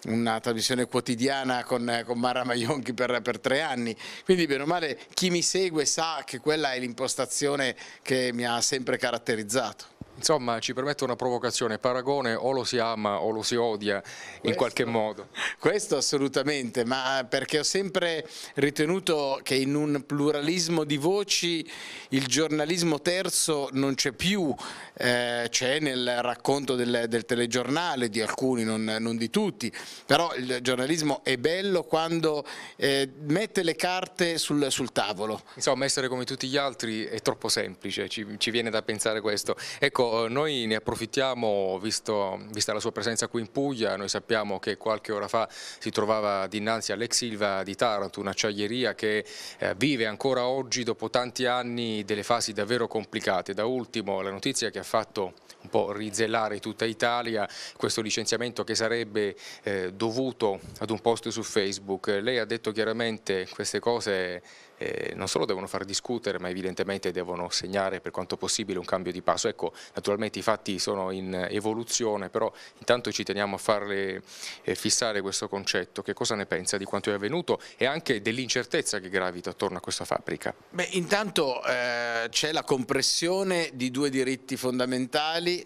una trasmissione quotidiana con, eh, con Mara Maionchi per, per, tre anni. Quindi, bene o male, chi mi segue sa che quella è l'impostazione che mi ha sempre caratterizzato insomma ci permette una provocazione, paragone o lo si ama o lo si odia questo, in qualche modo. Questo assolutamente, ma perché ho sempre ritenuto che in un pluralismo di voci il giornalismo terzo non c'è più eh, c'è nel racconto del, del, telegiornale, di alcuni, non, non, di tutti, però il giornalismo è bello quando eh, mette le carte sul, sul, tavolo. Insomma, essere come tutti gli altri è troppo semplice, ci, ci viene da pensare questo. Ecco, eh, noi ne approfittiamo, visto, vista la sua presenza qui in Puglia, noi sappiamo che qualche ora fa si trovava dinanzi all'ex Silva di Taranto, un'acciaieria che eh, vive ancora oggi, dopo tanti anni, delle fasi davvero complicate. Da ultimo, la notizia che ha fatto un po' rizzellare tutta Italia questo licenziamento che sarebbe eh, dovuto ad un post su Facebook. Lei ha detto chiaramente queste cose eh, non solo devono far discutere ma evidentemente devono segnare per quanto possibile un cambio di passo. Ecco, naturalmente i fatti sono in evoluzione, però intanto ci teniamo a farle eh, fissare questo concetto. Che cosa ne pensa di quanto è avvenuto e anche dell'incertezza che gravita attorno a questa fabbrica? Beh, intanto eh, c'è la compressione di due diritti fondamentali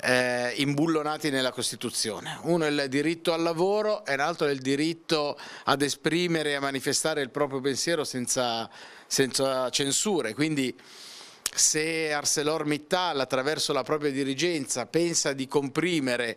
eh, imbullonati nella Costituzione. Uno è il diritto al lavoro e l'altro è il diritto ad esprimere e a manifestare il proprio pensiero senza, senza censure. Quindi se ArcelorMittal attraverso la propria dirigenza pensa di comprimere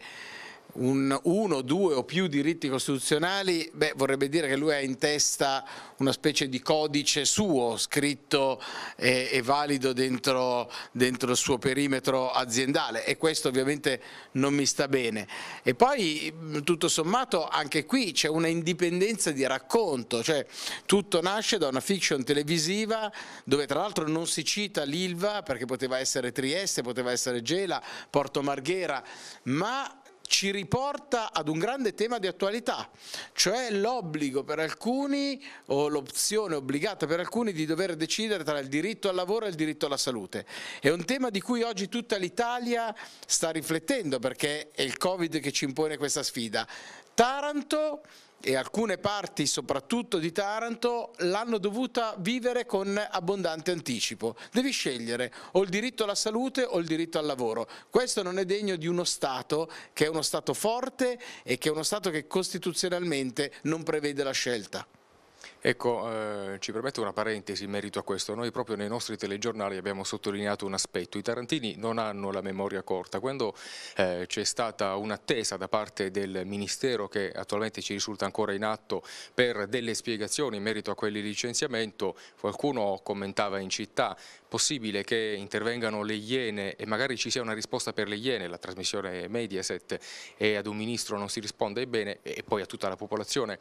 un uno, due o più diritti costituzionali, beh, vorrebbe dire che lui ha in testa una specie di codice suo scritto e, e valido dentro, dentro, il suo perimetro aziendale e questo ovviamente non mi sta bene. E poi tutto sommato anche qui c'è una indipendenza di racconto, cioè tutto nasce da una fiction televisiva dove tra l'altro non si cita l'Ilva perché poteva essere Trieste, poteva essere Gela, Porto Marghera, ma ci riporta ad un grande tema di attualità, cioè l'obbligo per alcuni o l'opzione obbligata per alcuni di dover decidere tra il diritto al lavoro e il diritto alla salute. È un tema di cui oggi tutta l'Italia sta riflettendo perché è il Covid che ci impone questa sfida. Taranto e alcune parti soprattutto di Taranto l'hanno dovuta vivere con abbondante anticipo. Devi scegliere o il diritto alla salute o il diritto al lavoro. Questo non è degno di uno Stato che è uno Stato forte e che è uno Stato che costituzionalmente non prevede la scelta. Ecco, eh, ci permette una parentesi in merito a questo. Noi proprio nei nostri telegiornali abbiamo sottolineato un aspetto. I tarantini non hanno la memoria corta. Quando eh, c'è stata un'attesa da parte del Ministero, che attualmente ci risulta ancora in atto, per delle spiegazioni in merito a quelli licenziamento, qualcuno commentava in città, possibile che intervengano le Iene e magari ci sia una risposta per le Iene, la trasmissione Mediaset e ad un ministro non si risponde bene e poi a tutta la popolazione.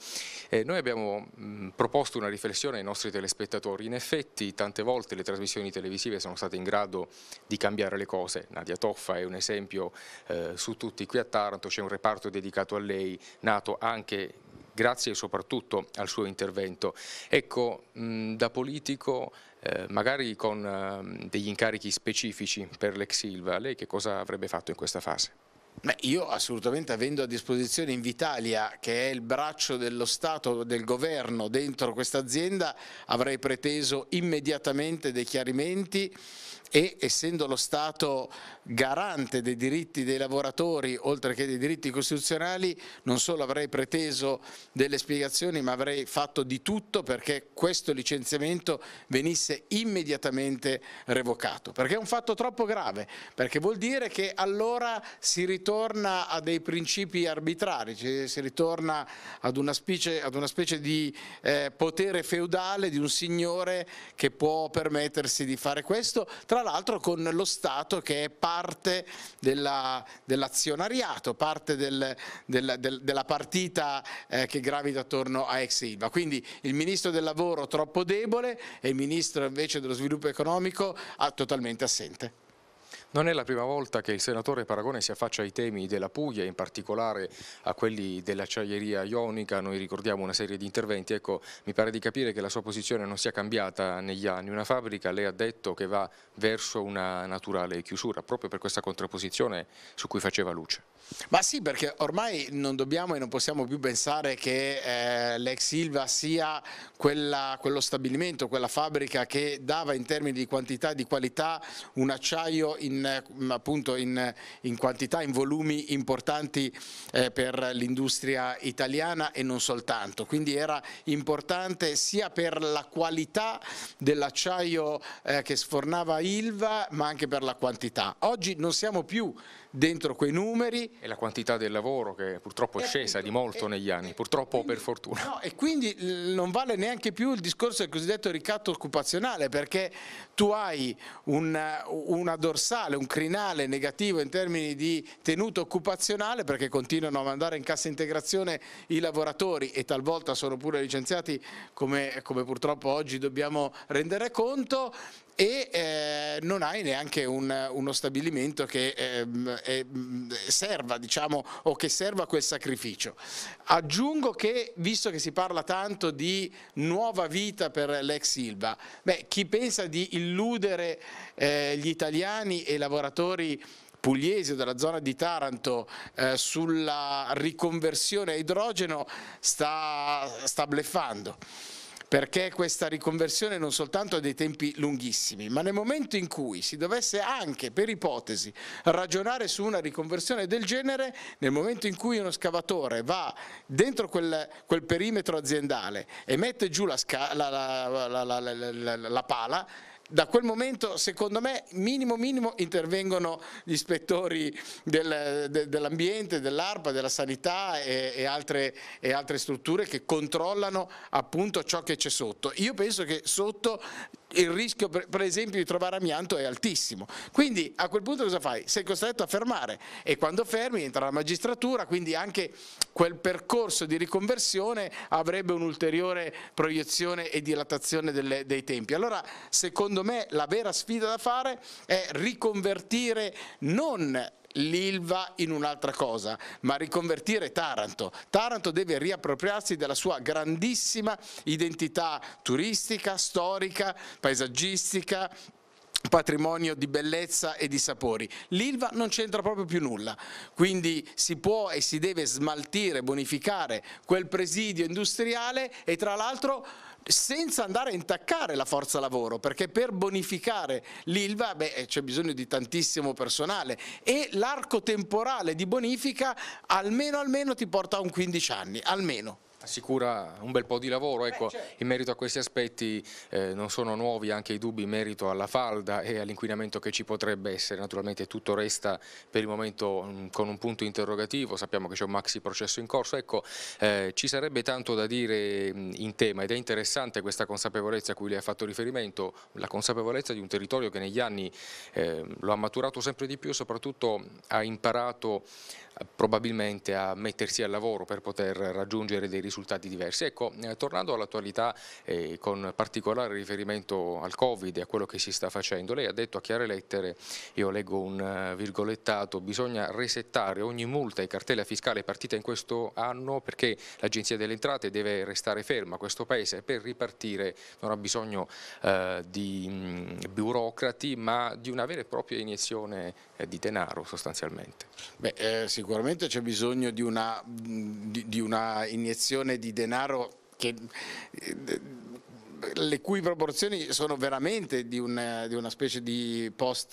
Eh, noi abbiamo mh, proposto una riflessione ai nostri telespettatori, in effetti tante volte le trasmissioni televisive sono state in grado di cambiare le cose, Nadia Toffa è un esempio eh, su tutti, qui a Taranto c'è un reparto dedicato a lei, nato anche grazie soprattutto al suo intervento. Ecco, mh, da politico eh, magari con ehm, degli incarichi specifici per l'ex Silva, lei che cosa avrebbe fatto in questa fase? Beh, io assolutamente avendo a disposizione Invitalia, che è il braccio dello Stato, del governo dentro questa azienda, avrei preteso immediatamente dei chiarimenti e essendo lo Stato garante dei diritti dei lavoratori oltre che dei diritti costituzionali non solo avrei preteso delle spiegazioni ma avrei fatto di tutto perché questo licenziamento venisse immediatamente revocato perché è un fatto troppo grave perché vuol dire che allora si ritorna a dei principi arbitrari cioè si ritorna ad una specie, ad una specie di eh, potere feudale di un signore che può permettersi di fare questo tra tra l'altro con lo Stato che è parte dell'azionariato, dell parte del, del, del, della partita eh, che gravita attorno a ex IVA. Quindi il Ministro del Lavoro troppo debole e il Ministro invece dello Sviluppo Economico ah, totalmente assente. Non è la prima volta che il senatore Paragone si affaccia ai temi della Puglia, in particolare a quelli dell'acciaieria ionica, noi ricordiamo una serie di interventi, ecco mi pare di capire che la sua posizione non sia cambiata negli anni, una fabbrica lei ha detto che va verso una naturale chiusura, proprio per questa contrapposizione su cui faceva luce. Ma sì perché ormai non dobbiamo e non possiamo più pensare che eh, l'ex Silva sia quella, quello stabilimento, quella fabbrica che dava in termini di quantità e di qualità un acciaio in in, mm, appunto in, in quantità, in volumi importanti eh, per l'industria italiana e non soltanto. Quindi era importante sia per la qualità dell'acciaio eh, che sfornava Ilva ma anche per la quantità. Oggi non siamo più dentro quei numeri e la quantità del lavoro che purtroppo è eh, scesa di molto eh, negli anni, eh, purtroppo quindi, per fortuna. No, e quindi non vale neanche più il discorso del cosiddetto ricatto occupazionale perché tu hai una, una dorsale, un crinale negativo in termini di tenuta occupazionale perché continuano a mandare in cassa integrazione i lavoratori e talvolta sono pure licenziati come, come purtroppo oggi dobbiamo rendere conto e eh, non hai neanche un, uno stabilimento che eh, serva diciamo, o che serva quel sacrificio. Aggiungo che visto che si parla tanto di nuova vita per l'ex Silva, beh, chi pensa di illudere eh, gli italiani e i lavoratori pugliesi della zona di Taranto eh, sulla riconversione a idrogeno sta, sta bleffando perché questa riconversione non soltanto ha dei tempi lunghissimi, ma nel momento in cui si dovesse anche, per ipotesi, ragionare su una riconversione del genere, nel momento in cui uno scavatore va dentro quel, quel perimetro aziendale e mette giù la, la, la, la pala, da quel momento, secondo me, minimo minimo intervengono gli ispettori del, de, dell'ambiente, dell'ARPA, della sanità e, e, altre, e, altre, strutture che controllano appunto ciò che c'è sotto. Io penso che sotto il rischio per, per esempio di trovare amianto è altissimo, quindi a quel punto cosa fai? Sei costretto a fermare e quando fermi entra la magistratura, quindi anche quel percorso di riconversione avrebbe un'ulteriore proiezione e dilatazione delle, dei tempi. Allora, secondo secondo me la vera sfida da fare è riconvertire non l'Ilva in un'altra cosa, ma riconvertire Taranto. Taranto deve riappropriarsi della sua grandissima identità turistica, storica, paesaggistica, patrimonio di bellezza e di sapori. L'Ilva non c'entra proprio più nulla, quindi si può e si deve smaltire, bonificare quel presidio industriale e tra l'altro senza andare a intaccare la forza lavoro, perché per bonificare l'ILVA eh, c'è bisogno di tantissimo personale e l'arco temporale di bonifica almeno almeno ti porta a un 15 anni, almeno assicura un bel po' di lavoro. Ecco, certo. in merito a questi aspetti eh, non sono nuovi anche i dubbi in merito alla falda e all'inquinamento che ci potrebbe essere. Naturalmente tutto resta per il momento mm, con un punto interrogativo, sappiamo che c'è un maxi processo in corso. Ecco, eh, ci sarebbe tanto da dire mm, in tema ed è interessante questa consapevolezza a cui lei ha fatto riferimento, la consapevolezza di un territorio che negli anni eh, lo ha maturato sempre di più e soprattutto ha imparato eh, probabilmente a mettersi al lavoro per poter raggiungere dei risultati risultati diversi. Ecco, eh, tornando all'attualità eh, con particolare riferimento al Covid e a quello che si sta facendo, lei ha detto a chiare lettere, io leggo un eh, virgolettato, bisogna resettare ogni multa e cartella fiscale partita in questo anno perché l'Agenzia delle Entrate deve restare ferma, questo Paese per ripartire non ha bisogno eh, di mh, mm, burocrati ma di una vera e propria iniezione eh, di denaro sostanzialmente. Beh, eh, sicuramente c'è bisogno di una, mm, di, di una iniezione distribuzione di denaro che eh, le cui proporzioni sono veramente di una, di una specie di, post,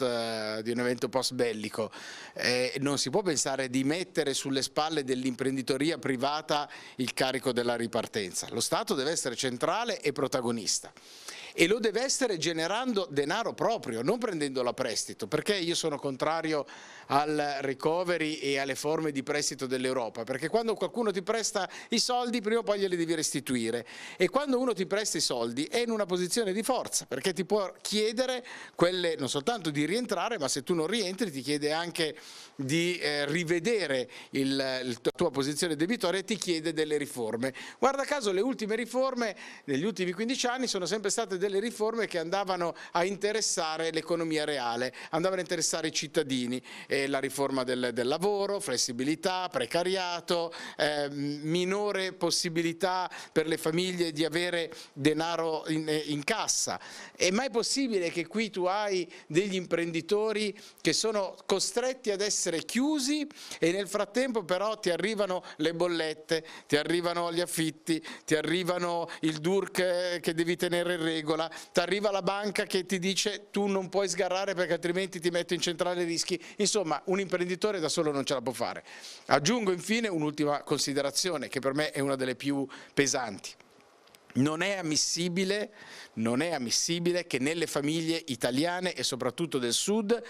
di, un evento post bellico. Eh, non si può pensare di mettere sulle spalle dell'imprenditoria privata il carico della ripartenza. Lo Stato deve essere centrale e protagonista e lo deve essere generando denaro proprio, non prendendolo a prestito, perché io sono contrario al recovery e alle forme di prestito dell'Europa, perché quando qualcuno ti presta i soldi prima o poi glieli devi restituire e quando uno ti presta i soldi è in una posizione di forza, perché ti può chiedere quelle non soltanto di rientrare, ma se tu non rientri ti chiede anche di eh, rivedere la tua posizione debitoria e ti chiede delle riforme. Guarda caso le ultime riforme negli ultimi 15 anni sono sempre state delle riforme che andavano a interessare l'economia reale, andavano a interessare i cittadini. Eh, la riforma del, del lavoro, flessibilità, precariato, eh, minore possibilità per le famiglie di avere denaro in, in cassa. È mai possibile che qui tu hai degli imprenditori che sono costretti ad essere chiusi e nel frattempo però ti arrivano le bollette, ti arrivano gli affitti, ti arrivano il DURC eh, che devi tenere in regola, ti arriva la banca che ti dice tu non puoi sgarrare perché altrimenti ti metto in centrale rischi. Insomma, Insomma, un imprenditore da solo non ce la può fare. Aggiungo infine un'ultima considerazione che per me è una delle più pesanti. Non è, non è, ammissibile, che nelle famiglie italiane e soprattutto del sud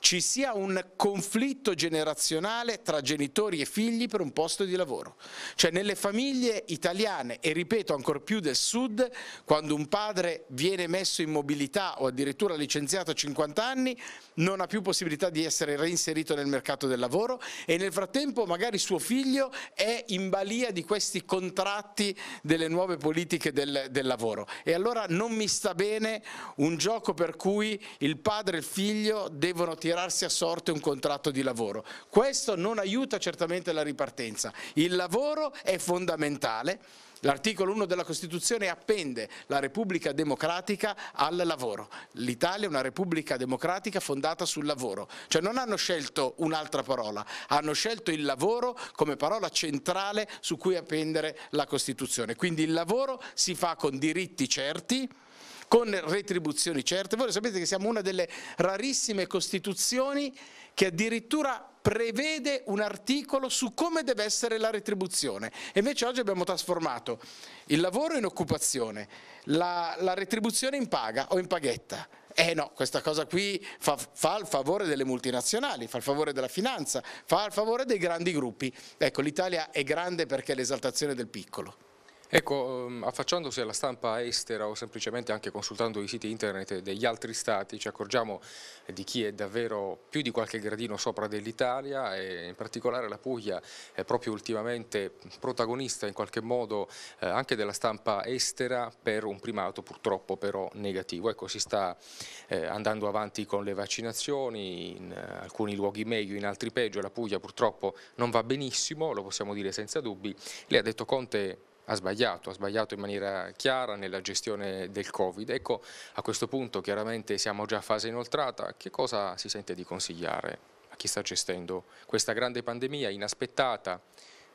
ci sia un conflitto generazionale tra genitori e figli per un posto di lavoro. Cioè nelle famiglie italiane e ripeto ancor più del sud, quando un padre viene messo in mobilità o addirittura licenziato a 50 anni, non ha più possibilità di essere reinserito nel mercato del lavoro e nel frattempo magari suo figlio è in balia di questi contratti delle nuove politiche del, del lavoro. E allora non mi sta bene un gioco per cui il padre e il figlio devono tirarsi a sorte un contratto di lavoro. Questo non aiuta certamente la ripartenza. Il lavoro è fondamentale L'articolo 1 della Costituzione appende la Repubblica Democratica al lavoro. L'Italia è una Repubblica Democratica fondata sul lavoro. Cioè non hanno scelto un'altra parola, hanno scelto il lavoro come parola centrale su cui appendere la Costituzione. Quindi il lavoro si fa con diritti certi, con retribuzioni certe. Voi sapete che siamo una delle rarissime Costituzioni che addirittura prevede un articolo su come deve essere la retribuzione. E invece oggi abbiamo trasformato il lavoro in occupazione, la, la retribuzione in paga o in paghetta. Eh no, questa cosa qui fa, fa, il favore delle multinazionali, fa il favore della finanza, fa il favore dei grandi gruppi. Ecco, l'Italia è grande perché è l'esaltazione del piccolo. Ecco, ehm, affacciandosi alla stampa estera o semplicemente anche consultando i siti internet degli altri stati ci accorgiamo eh, di chi è davvero più di qualche gradino sopra dell'Italia e in particolare la Puglia è proprio ultimamente protagonista in qualche modo eh, anche della stampa estera per un primato purtroppo però negativo. Ecco, si sta eh, andando avanti con le vaccinazioni, in alcuni luoghi meglio, in altri peggio, la Puglia purtroppo non va benissimo, lo possiamo dire senza dubbi. Lei ha detto Conte ha sbagliato, ha sbagliato in maniera chiara nella gestione del Covid. Ecco, a questo punto chiaramente siamo già a fase inoltrata, che cosa si sente di consigliare a chi sta gestendo questa grande pandemia inaspettata?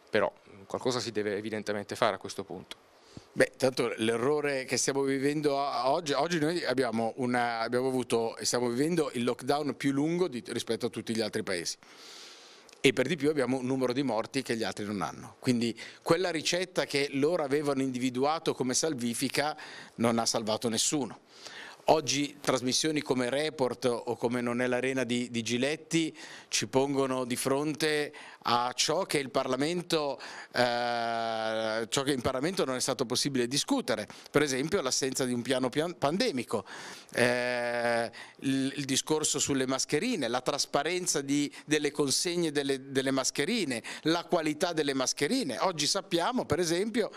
Però mm, qualcosa si deve evidentemente fare a questo punto. Beh, tanto l'errore che stiamo vivendo oggi, oggi noi abbiamo, una, abbiamo avuto, stiamo vivendo il lockdown più lungo di, rispetto a tutti gli altri paesi e per di più abbiamo un numero di morti che gli altri non hanno. Quindi quella ricetta che loro avevano individuato come salvifica non ha salvato nessuno. Oggi trasmissioni come Report o come Non è l'arena di, di, Giletti ci pongono di fronte a ciò che, il Parlamento, eh, ciò che in Parlamento non è stato possibile discutere, per esempio l'assenza di un piano pandemico, eh, il, il, discorso sulle mascherine, la trasparenza di, delle consegne delle, delle mascherine, la qualità delle mascherine. Oggi sappiamo per esempio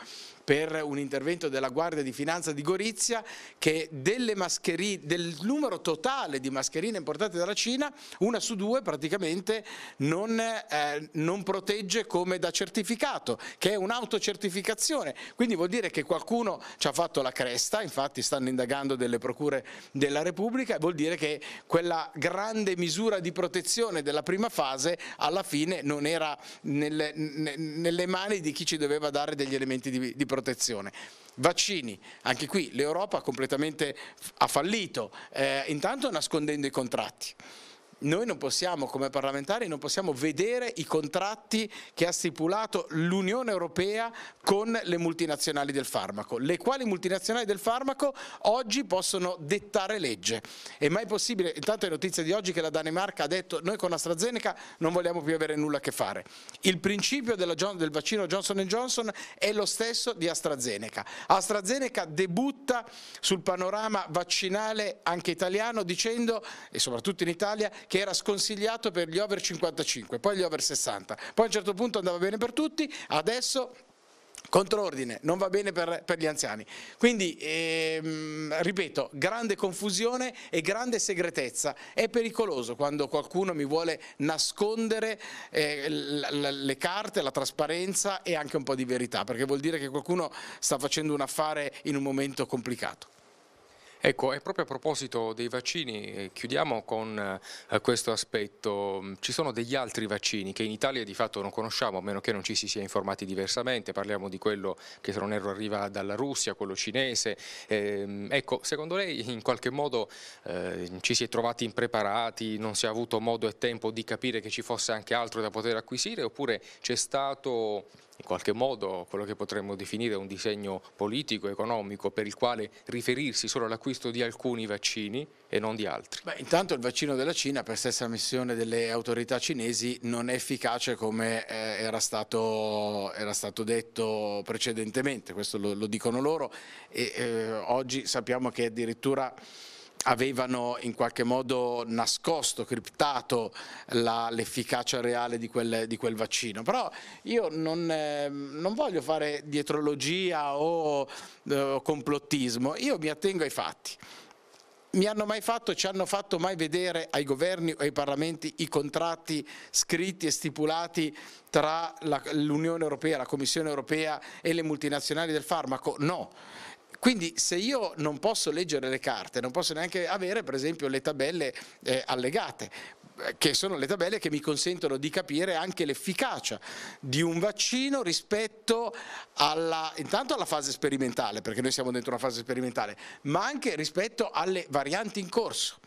per un intervento della Guardia di Finanza di Gorizia che del numero totale di mascherine importate dalla Cina, una su due praticamente non, eh, non protegge come da certificato, che è un'autocertificazione. Quindi vuol dire che qualcuno ci ha fatto la cresta, infatti stanno indagando delle procure della Repubblica, vuol dire che quella grande misura di protezione della prima fase alla fine non era nelle, nelle mani di chi ci doveva dare degli elementi di, di protezione. Vaccini, anche qui l'Europa completamente ha fallito, eh, intanto nascondendo i contratti noi non possiamo come parlamentari non possiamo vedere i contratti che ha stipulato l'Unione Europea con le multinazionali del farmaco, le quali multinazionali del farmaco oggi possono dettare legge. È mai possibile, intanto è notizia di oggi che la Danimarca ha detto noi con AstraZeneca non vogliamo più avere nulla a che fare. Il principio della, del vaccino Johnson Johnson è lo stesso di AstraZeneca. AstraZeneca debutta sul panorama vaccinale anche italiano dicendo, e soprattutto in Italia, che era sconsigliato per gli over 55, poi gli over 60, poi a un certo punto andava bene per tutti, adesso Controordine, non va bene per, per gli anziani. Quindi, ehm, ripeto, grande confusione e grande segretezza. È pericoloso quando qualcuno mi vuole nascondere eh, le carte, la trasparenza e anche un po' di verità, perché vuol dire che qualcuno sta facendo un affare in un momento complicato. Ecco, e proprio a proposito dei vaccini, eh, chiudiamo con eh, questo aspetto. Ci sono degli altri vaccini che in Italia di fatto non conosciamo, a meno che non ci si sia informati diversamente. Parliamo di quello che se non erro arriva dalla Russia, quello cinese. Ehm, ecco, secondo lei in qualche modo eh, ci si è trovati impreparati, non si è avuto modo e tempo di capire che ci fosse anche altro da poter acquisire oppure c'è stato in qualche modo quello che potremmo definire un disegno politico, economico, per il quale riferirsi solo all'acquisto di alcuni vaccini e non di altri. Beh, intanto il vaccino della Cina, per stessa missione delle autorità cinesi, non è efficace come eh, era, stato, era, stato, detto precedentemente, questo lo, lo dicono loro e eh, oggi sappiamo che addirittura avevano in qualche modo nascosto, criptato l'efficacia reale di quel, di quel, vaccino. Però io non, eh, non voglio fare dietrologia o eh, complottismo, io mi attengo ai fatti mi hanno mai fatto, ci hanno fatto mai vedere ai governi o ai parlamenti i contratti scritti e stipulati tra l'Unione Europea, la Commissione Europea e le multinazionali del farmaco? No. Quindi se io non posso leggere le carte, non posso neanche avere per esempio le tabelle eh, allegate, eh, che sono le tabelle che mi consentono di capire anche l'efficacia di un vaccino rispetto alla, intanto alla fase sperimentale, perché noi siamo dentro una fase sperimentale, ma anche rispetto alle varianti in corso.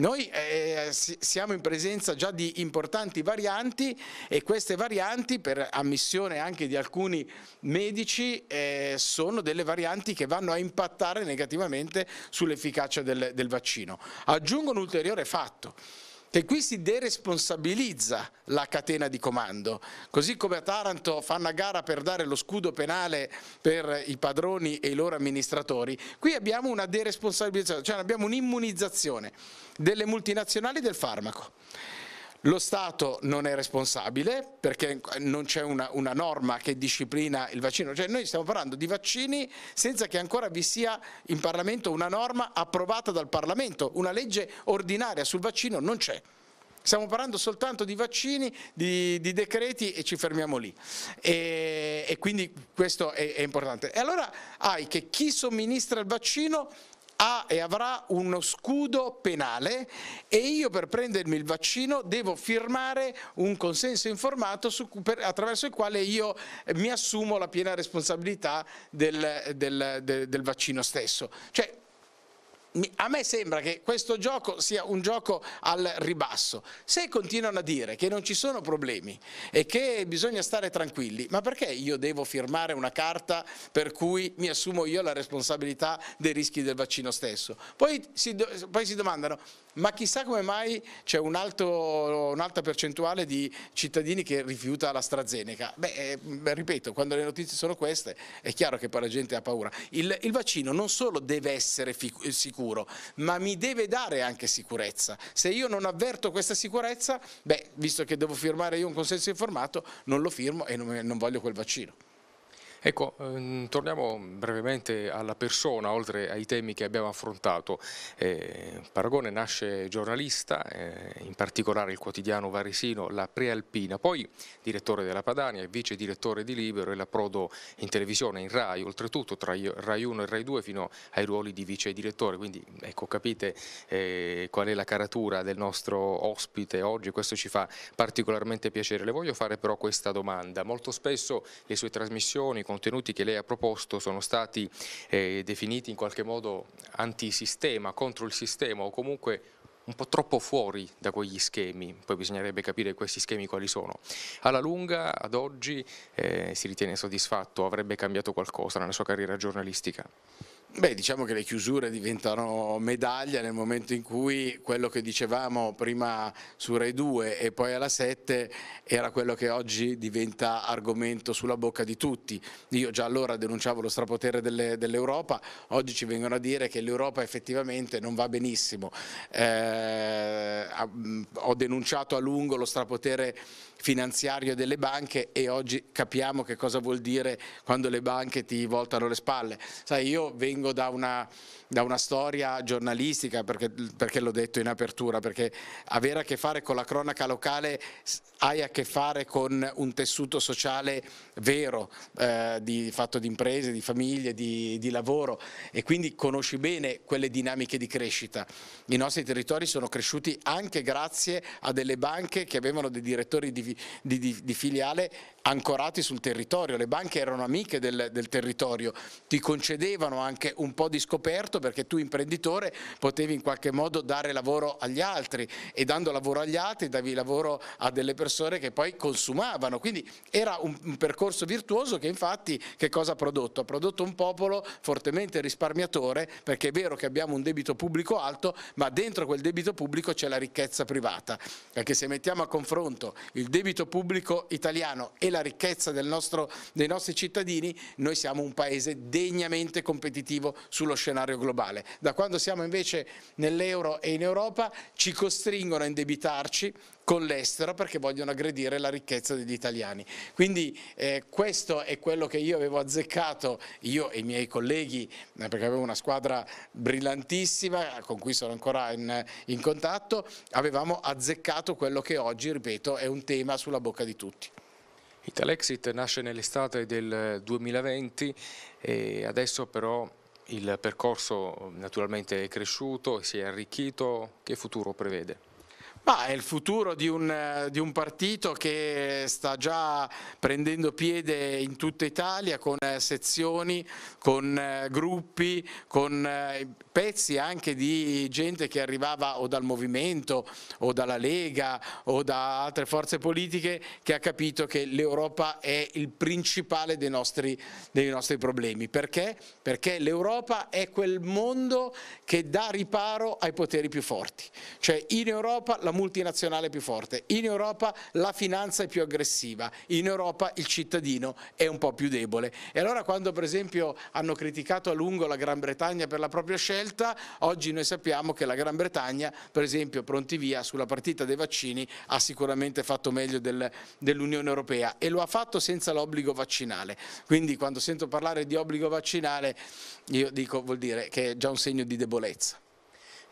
Noi eh, siamo in presenza già di importanti varianti e queste varianti, per ammissione anche di alcuni medici, eh, sono delle varianti che vanno a impattare negativamente sull'efficacia del, del vaccino. Aggiungo un ulteriore fatto che qui si deresponsabilizza la catena di comando, così come a Taranto fanno a gara per dare lo scudo penale per i padroni e i loro amministratori, qui abbiamo una deresponsabilizzazione, cioè abbiamo un'immunizzazione delle multinazionali del farmaco. Lo Stato non è responsabile perché non c'è una, una, norma che disciplina il vaccino, cioè noi stiamo parlando di vaccini senza che ancora vi sia in Parlamento una norma approvata dal Parlamento, una legge ordinaria sul vaccino non c'è. Stiamo parlando soltanto di vaccini, di, di, decreti e ci fermiamo lì. E, e quindi questo è, è importante. E allora hai che chi somministra il vaccino ha e avrà uno scudo penale e io per prendermi il vaccino devo firmare un consenso informato su, per, attraverso il quale io eh, mi assumo la piena responsabilità del, del, del, del vaccino stesso. Cioè, a me sembra che questo gioco sia un gioco al ribasso. Se continuano a dire che non ci sono problemi e che bisogna stare tranquilli, ma perché io devo firmare una carta per cui mi assumo io la responsabilità dei rischi del vaccino stesso? Poi si, poi si domandano ma chissà come mai c'è un'alta un percentuale di cittadini che rifiuta l'AstraZeneca. Eh, beh, ripeto, quando le notizie sono queste è chiaro che poi la gente ha paura. Il, il vaccino non solo deve essere eh, sicuro, ma mi deve dare anche sicurezza. Se io non avverto questa sicurezza, beh, visto che devo firmare io un consenso informato, non lo firmo e non, non voglio quel vaccino. Ecco, ehm, torniamo brevemente alla persona, oltre ai temi che abbiamo affrontato. Eh, Paragone nasce giornalista, eh, in particolare il quotidiano varesino La Prealpina, poi direttore della Padania e vice direttore di Libero e la Prodo in televisione, in Rai, oltretutto tra Rai 1 e Rai 2 fino ai ruoli di vice direttore. Quindi ecco, capite eh, qual è la caratura del nostro ospite oggi, questo ci fa particolarmente piacere. Le voglio fare però questa domanda. Molto spesso le sue trasmissioni contenuti che lei ha proposto sono stati eh, definiti in qualche modo antisistema, contro il sistema o comunque un po' troppo fuori da quegli schemi, poi bisognerebbe capire questi schemi quali sono. Alla lunga, ad oggi, eh, si ritiene soddisfatto, avrebbe cambiato qualcosa nella sua carriera giornalistica? Beh, diciamo che le chiusure diventano medaglia nel momento in cui quello che dicevamo prima su Rai 2 e poi alla 7 era quello che oggi diventa argomento sulla bocca di tutti. Io già allora denunciavo lo strapotere dell'Europa, dell oggi ci vengono a dire che l'Europa effettivamente non va benissimo. Eh, ho denunciato a lungo lo strapotere finanziario delle banche e oggi capiamo che cosa vuol dire quando le banche ti voltano le spalle. Sai, io vengo da una, da una storia giornalistica, perché, perché l'ho detto in apertura, perché avere a che fare con la cronaca locale hai a che fare con un tessuto sociale vero, eh, di, fatto di imprese, di famiglie, di, di lavoro e quindi conosci bene quelle dinamiche di crescita. I nostri territori sono cresciuti anche grazie a delle banche che avevano dei direttori di di, di, di, filiale ancorati sul territorio, le banche erano amiche del, del, territorio, ti concedevano anche un po' di scoperto perché tu imprenditore potevi in qualche modo dare lavoro agli altri e dando lavoro agli altri davi lavoro a delle persone che poi consumavano, quindi era un, un percorso virtuoso che infatti che cosa ha prodotto? Ha prodotto un popolo fortemente risparmiatore perché è vero che abbiamo un debito pubblico alto ma dentro quel debito pubblico c'è la ricchezza privata, perché se mettiamo a confronto il debito debito pubblico italiano e la ricchezza nostro, dei nostri cittadini, noi siamo un paese degnamente competitivo sullo scenario globale. Da quando siamo invece nell'euro e in Europa ci costringono a indebitarci con l'estero perché vogliono aggredire la ricchezza degli italiani. Quindi eh, questo è quello che io avevo azzeccato, io e i miei colleghi, eh, perché avevo una squadra brillantissima con cui sono ancora in, in contatto, avevamo azzeccato quello che oggi, ripeto, è un tema sulla bocca di tutti. Italexit nasce nell'estate del 2020 e adesso però il percorso naturalmente è cresciuto, si è arricchito, che futuro prevede? Ma è il futuro di un, di un, partito che sta già prendendo piede in tutta Italia con eh, sezioni, con eh, gruppi, con eh, pezzi anche di gente che arrivava o dal movimento o dalla Lega o da altre forze politiche che ha capito che l'Europa è il principale dei nostri, dei nostri problemi. Perché? Perché l'Europa è quel mondo che dà riparo ai poteri più forti. Cioè in Europa la la multinazionale più forte, in Europa la finanza è più aggressiva, in Europa il cittadino è un po' più debole. E allora quando per esempio hanno criticato a lungo la Gran Bretagna per la propria scelta, oggi noi sappiamo che la Gran Bretagna, per esempio, pronti via sulla partita dei vaccini, ha sicuramente fatto meglio del, dell'Unione Europea e lo ha fatto senza l'obbligo vaccinale. Quindi quando sento parlare di obbligo vaccinale, io dico vuol dire che è già un segno di debolezza.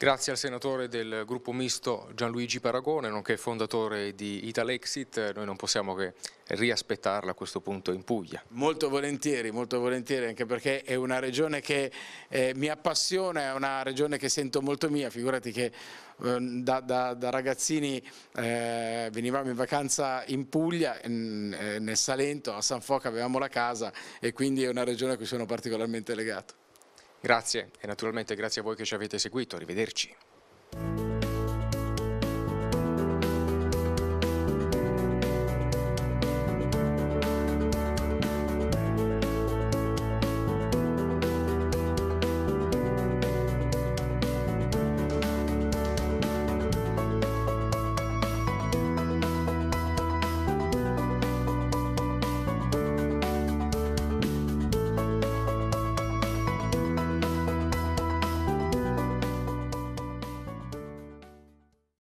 Grazie al senatore del gruppo misto Gianluigi Paragone, nonché fondatore di Italexit. Noi non possiamo che riaspettarla a questo punto in Puglia. Molto volentieri, molto volentieri, anche perché è una regione che eh, mi appassiona, è una regione che sento molto mia, figurati che eh, da, da, da, ragazzini eh, venivamo in vacanza in Puglia, in, eh, nel Salento, a San Foca avevamo la casa e quindi è una regione a cui sono particolarmente legato. Grazie e naturalmente grazie a voi che ci avete seguito. Arrivederci.